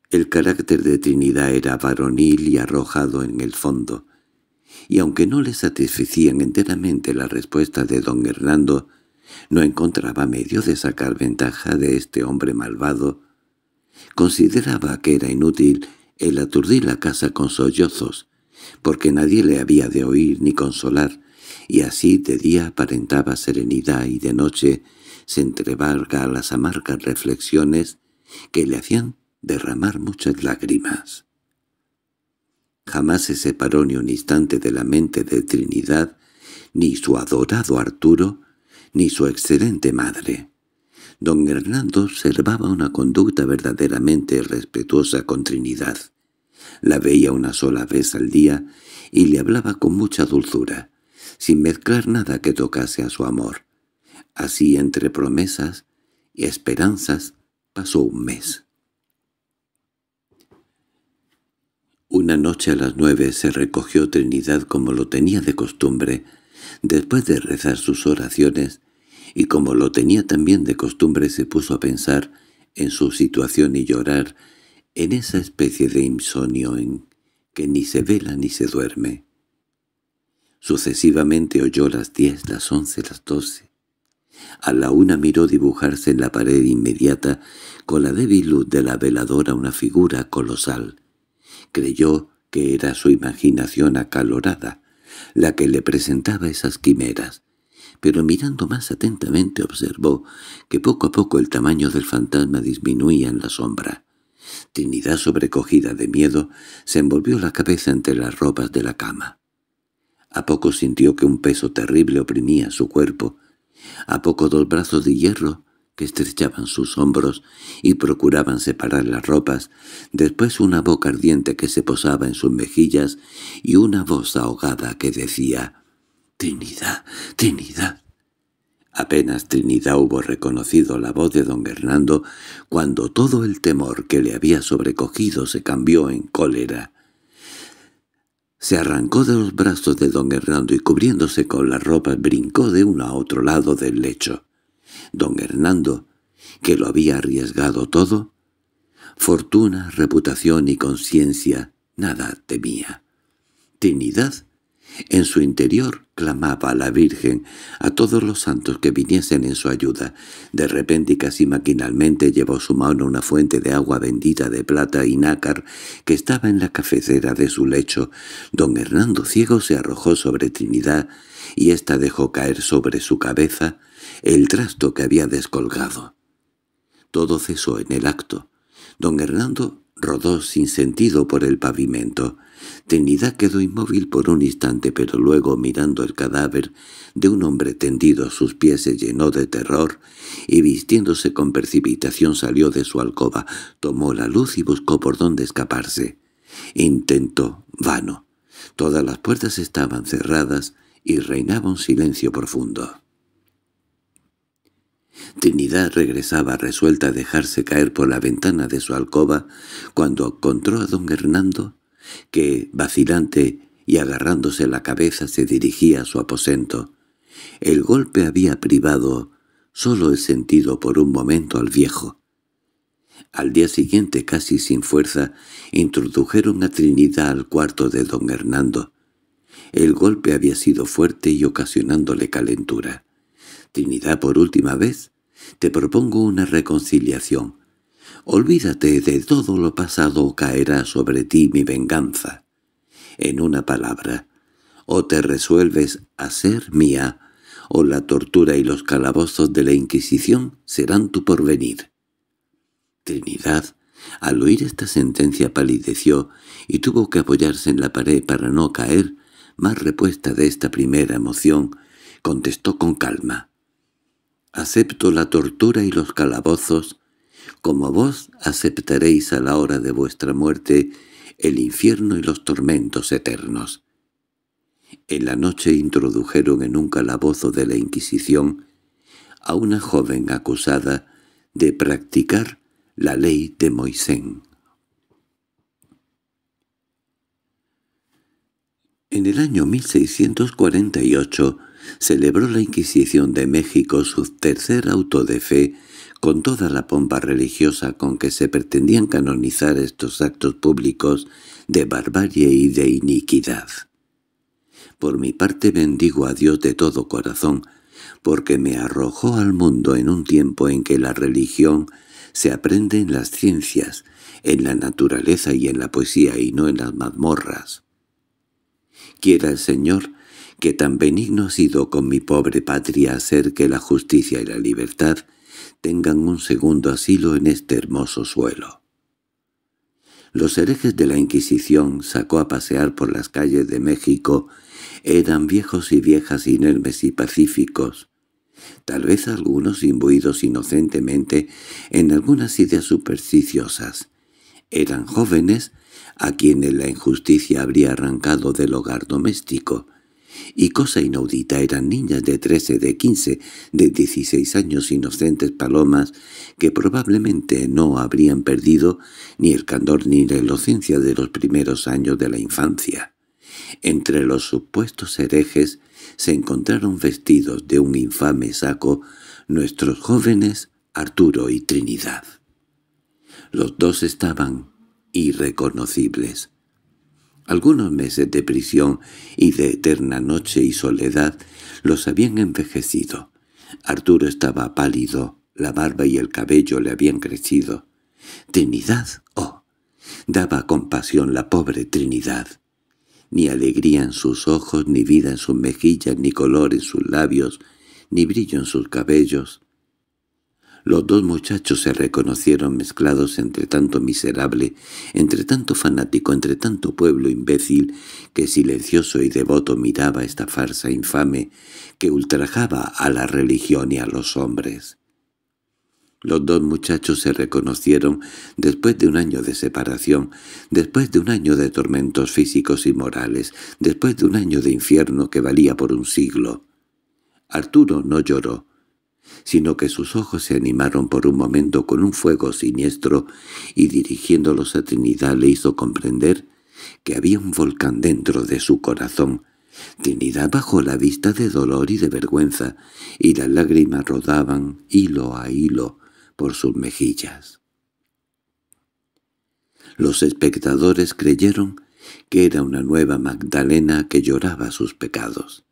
El carácter de Trinidad era varonil y arrojado en el fondo, y aunque no le satisfacían enteramente la respuesta de don Hernando, no encontraba medio de sacar ventaja de este hombre malvado Consideraba que era inútil el aturdir la casa con sollozos, porque nadie le había de oír ni consolar, y así de día aparentaba serenidad y de noche se entrevarga a las amargas reflexiones que le hacían derramar muchas lágrimas. Jamás se separó ni un instante de la mente de Trinidad, ni su adorado Arturo, ni su excelente madre. Don Hernando observaba una conducta verdaderamente respetuosa con Trinidad. La veía una sola vez al día y le hablaba con mucha dulzura, sin mezclar nada que tocase a su amor. Así entre promesas y esperanzas pasó un mes. Una noche a las nueve se recogió Trinidad como lo tenía de costumbre. Después de rezar sus oraciones, y como lo tenía también de costumbre se puso a pensar en su situación y llorar en esa especie de insomnio en que ni se vela ni se duerme. Sucesivamente oyó las diez, las once, las doce. A la una miró dibujarse en la pared inmediata con la débil luz de la veladora una figura colosal. Creyó que era su imaginación acalorada la que le presentaba esas quimeras, pero mirando más atentamente observó que poco a poco el tamaño del fantasma disminuía en la sombra. Trinidad, sobrecogida de miedo, se envolvió la cabeza entre las ropas de la cama. A poco sintió que un peso terrible oprimía su cuerpo, a poco dos brazos de hierro que estrechaban sus hombros y procuraban separar las ropas, después una boca ardiente que se posaba en sus mejillas y una voz ahogada que decía —Trinidad, Trinidad. Apenas Trinidad hubo reconocido la voz de don Hernando, cuando todo el temor que le había sobrecogido se cambió en cólera. Se arrancó de los brazos de don Hernando y cubriéndose con la ropa brincó de uno a otro lado del lecho. Don Hernando, que lo había arriesgado todo, fortuna, reputación y conciencia, nada temía. Trinidad en su interior clamaba a la Virgen, a todos los santos que viniesen en su ayuda. De repente y casi maquinalmente llevó su mano una fuente de agua bendita de plata y nácar que estaba en la cafecera de su lecho. Don Hernando Ciego se arrojó sobre Trinidad y ésta dejó caer sobre su cabeza el trasto que había descolgado. Todo cesó en el acto. Don Hernando rodó sin sentido por el pavimento. Trinidad quedó inmóvil por un instante, pero luego, mirando el cadáver de un hombre tendido a sus pies, se llenó de terror y vistiéndose con precipitación salió de su alcoba, tomó la luz y buscó por dónde escaparse. Intentó, vano. Todas las puertas estaban cerradas y reinaba un silencio profundo. Trinidad regresaba resuelta a dejarse caer por la ventana de su alcoba cuando encontró a don Hernando que, vacilante y agarrándose la cabeza, se dirigía a su aposento. El golpe había privado solo el sentido por un momento al viejo. Al día siguiente, casi sin fuerza, introdujeron a Trinidad al cuarto de don Hernando. El golpe había sido fuerte y ocasionándole calentura. Trinidad, por última vez, te propongo una reconciliación. Olvídate de todo lo pasado o caerá sobre ti mi venganza. En una palabra, o te resuelves a ser mía, o la tortura y los calabozos de la Inquisición serán tu porvenir. Trinidad, al oír esta sentencia palideció y tuvo que apoyarse en la pared para no caer, más repuesta de esta primera emoción, contestó con calma. «Acepto la tortura y los calabozos como vos aceptaréis a la hora de vuestra muerte el infierno y los tormentos eternos. En la noche introdujeron en un calabozo de la Inquisición a una joven acusada de practicar la ley de Moisés. En el año 1648 celebró la Inquisición de México su tercer auto de fe con toda la pompa religiosa con que se pretendían canonizar estos actos públicos de barbarie y de iniquidad. Por mi parte bendigo a Dios de todo corazón, porque me arrojó al mundo en un tiempo en que la religión se aprende en las ciencias, en la naturaleza y en la poesía y no en las mazmorras. Quiera el Señor que tan benigno ha sido con mi pobre patria hacer que la justicia y la libertad tengan un segundo asilo en este hermoso suelo. Los herejes de la Inquisición sacó a pasear por las calles de México eran viejos y viejas inermes y pacíficos, tal vez algunos imbuidos inocentemente en algunas ideas supersticiosas. Eran jóvenes a quienes la injusticia habría arrancado del hogar doméstico, y cosa inaudita eran niñas de trece, de quince, de dieciséis años inocentes palomas que probablemente no habrían perdido ni el candor ni la inocencia de los primeros años de la infancia. Entre los supuestos herejes se encontraron vestidos de un infame saco nuestros jóvenes Arturo y Trinidad. Los dos estaban irreconocibles. Algunos meses de prisión y de eterna noche y soledad los habían envejecido. Arturo estaba pálido, la barba y el cabello le habían crecido. Trinidad, oh, daba compasión la pobre Trinidad. Ni alegría en sus ojos, ni vida en sus mejillas, ni color en sus labios, ni brillo en sus cabellos. Los dos muchachos se reconocieron mezclados entre tanto miserable, entre tanto fanático, entre tanto pueblo imbécil, que silencioso y devoto miraba esta farsa infame que ultrajaba a la religión y a los hombres. Los dos muchachos se reconocieron después de un año de separación, después de un año de tormentos físicos y morales, después de un año de infierno que valía por un siglo. Arturo no lloró, sino que sus ojos se animaron por un momento con un fuego siniestro y dirigiéndolos a Trinidad le hizo comprender que había un volcán dentro de su corazón. Trinidad bajó la vista de dolor y de vergüenza, y las lágrimas rodaban hilo a hilo por sus mejillas. Los espectadores creyeron que era una nueva Magdalena que lloraba sus pecados.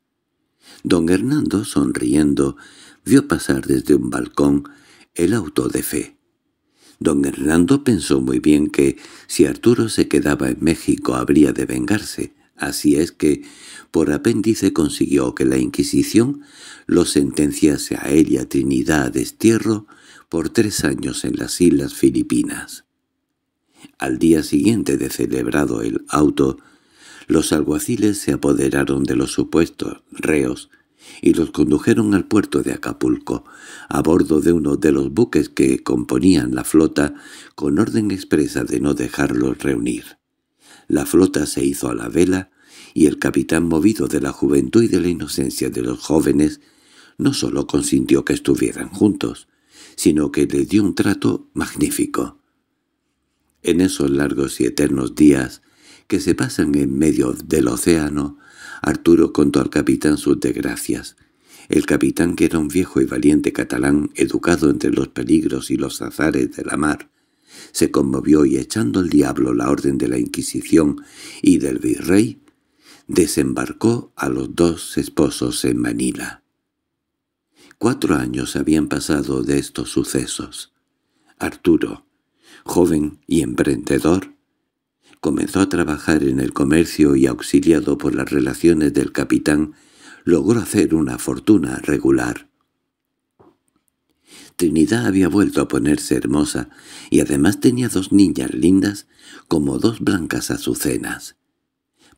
Don Hernando, sonriendo, vio pasar desde un balcón el auto de fe. Don Hernando pensó muy bien que si Arturo se quedaba en México habría de vengarse, así es que por apéndice consiguió que la Inquisición lo sentenciase a él y a Trinidad a destierro por tres años en las Islas Filipinas. Al día siguiente de celebrado el auto, los alguaciles se apoderaron de los supuestos reos y los condujeron al puerto de Acapulco, a bordo de uno de los buques que componían la flota, con orden expresa de no dejarlos reunir. La flota se hizo a la vela, y el capitán movido de la juventud y de la inocencia de los jóvenes no sólo consintió que estuvieran juntos, sino que les dio un trato magnífico. En esos largos y eternos días que se pasan en medio del océano, Arturo contó al capitán sus desgracias. El capitán, que era un viejo y valiente catalán, educado entre los peligros y los azares de la mar, se conmovió y echando al diablo la orden de la Inquisición y del virrey, desembarcó a los dos esposos en Manila. Cuatro años habían pasado de estos sucesos. Arturo, joven y emprendedor, comenzó a trabajar en el comercio y auxiliado por las relaciones del capitán, logró hacer una fortuna regular. Trinidad había vuelto a ponerse hermosa y además tenía dos niñas lindas como dos blancas azucenas.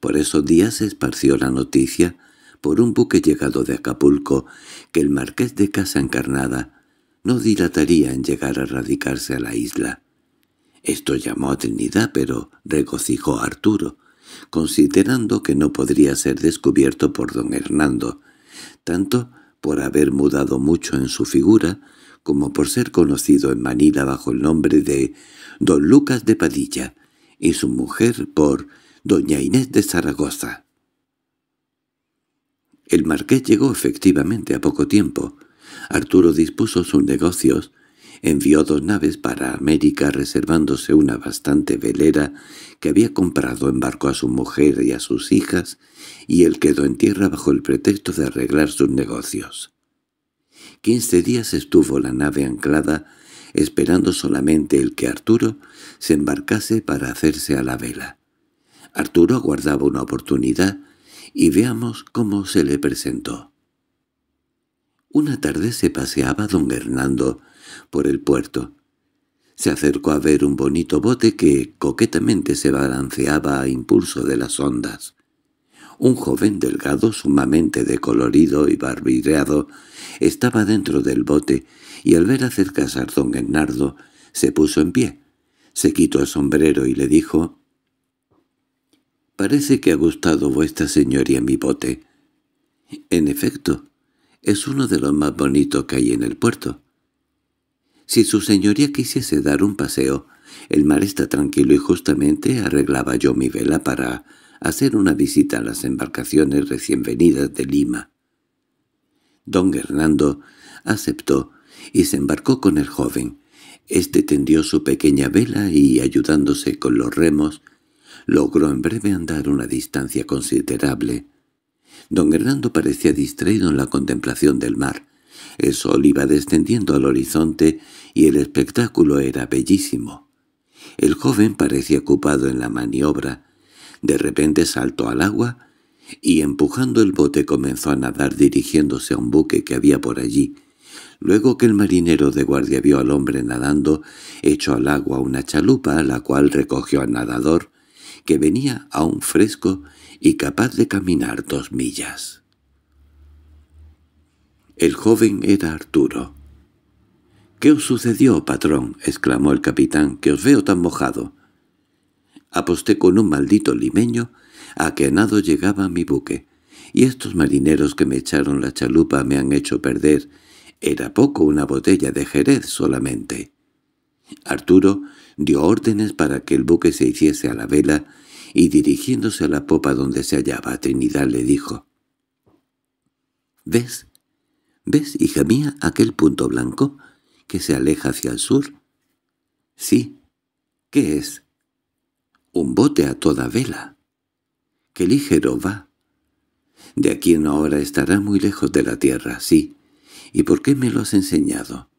Por esos días se esparció la noticia por un buque llegado de Acapulco que el marqués de Casa Encarnada no dilataría en llegar a radicarse a la isla. Esto llamó a Trinidad, pero regocijó a Arturo, considerando que no podría ser descubierto por don Hernando, tanto por haber mudado mucho en su figura, como por ser conocido en Manila bajo el nombre de don Lucas de Padilla, y su mujer por doña Inés de Zaragoza. El marqués llegó efectivamente a poco tiempo. Arturo dispuso sus negocios, Envió dos naves para América reservándose una bastante velera que había comprado en barco a su mujer y a sus hijas y él quedó en tierra bajo el pretexto de arreglar sus negocios. Quince días estuvo la nave anclada esperando solamente el que Arturo se embarcase para hacerse a la vela. Arturo aguardaba una oportunidad y veamos cómo se le presentó. Una tarde se paseaba don Hernando por el puerto. Se acercó a ver un bonito bote que coquetamente se balanceaba a impulso de las ondas. Un joven delgado, sumamente decolorido y barbireado, estaba dentro del bote y al ver acercarse a don Hernardo se puso en pie. Se quitó el sombrero y le dijo «Parece que ha gustado vuestra señoría mi bote». «En efecto, es uno de los más bonitos que hay en el puerto. Si su señoría quisiese dar un paseo, el mar está tranquilo y justamente arreglaba yo mi vela para hacer una visita a las embarcaciones recién venidas de Lima. Don Hernando aceptó y se embarcó con el joven. Este tendió su pequeña vela y, ayudándose con los remos, logró en breve andar una distancia considerable. Don Hernando parecía distraído en la contemplación del mar. El sol iba descendiendo al horizonte y el espectáculo era bellísimo. El joven parecía ocupado en la maniobra. De repente saltó al agua y empujando el bote comenzó a nadar dirigiéndose a un buque que había por allí. Luego que el marinero de guardia vio al hombre nadando, echó al agua una chalupa, la cual recogió al nadador, que venía aún fresco y capaz de caminar dos millas. El joven era Arturo. —¿Qué os sucedió, patrón? —exclamó el capitán, que os veo tan mojado. Aposté con un maldito limeño a que nado llegaba mi buque, y estos marineros que me echaron la chalupa me han hecho perder. Era poco una botella de Jerez solamente. Arturo dio órdenes para que el buque se hiciese a la vela y dirigiéndose a la popa donde se hallaba Trinidad le dijo «¿Ves —¿Ves, hija mía, aquel punto blanco que se aleja hacia el sur? —Sí. —¿Qué es? —Un bote a toda vela. —¡Qué ligero va! —De aquí en ahora estará muy lejos de la tierra, sí. —¿Y por qué me lo has enseñado?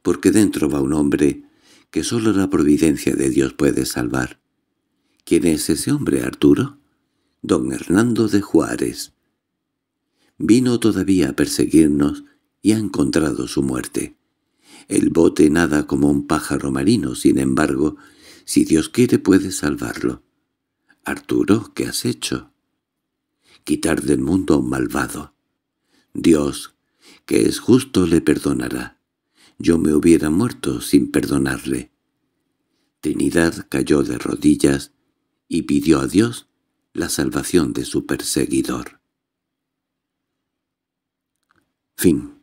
—Porque dentro va un hombre que solo la providencia de Dios puede salvar. —¿Quién es ese hombre, Arturo? —Don Hernando de Juárez vino todavía a perseguirnos y ha encontrado su muerte. El bote nada como un pájaro marino, sin embargo, si Dios quiere puede salvarlo. Arturo, ¿qué has hecho? Quitar del mundo a un malvado. Dios, que es justo, le perdonará. Yo me hubiera muerto sin perdonarle. Trinidad cayó de rodillas y pidió a Dios la salvación de su perseguidor. Fin.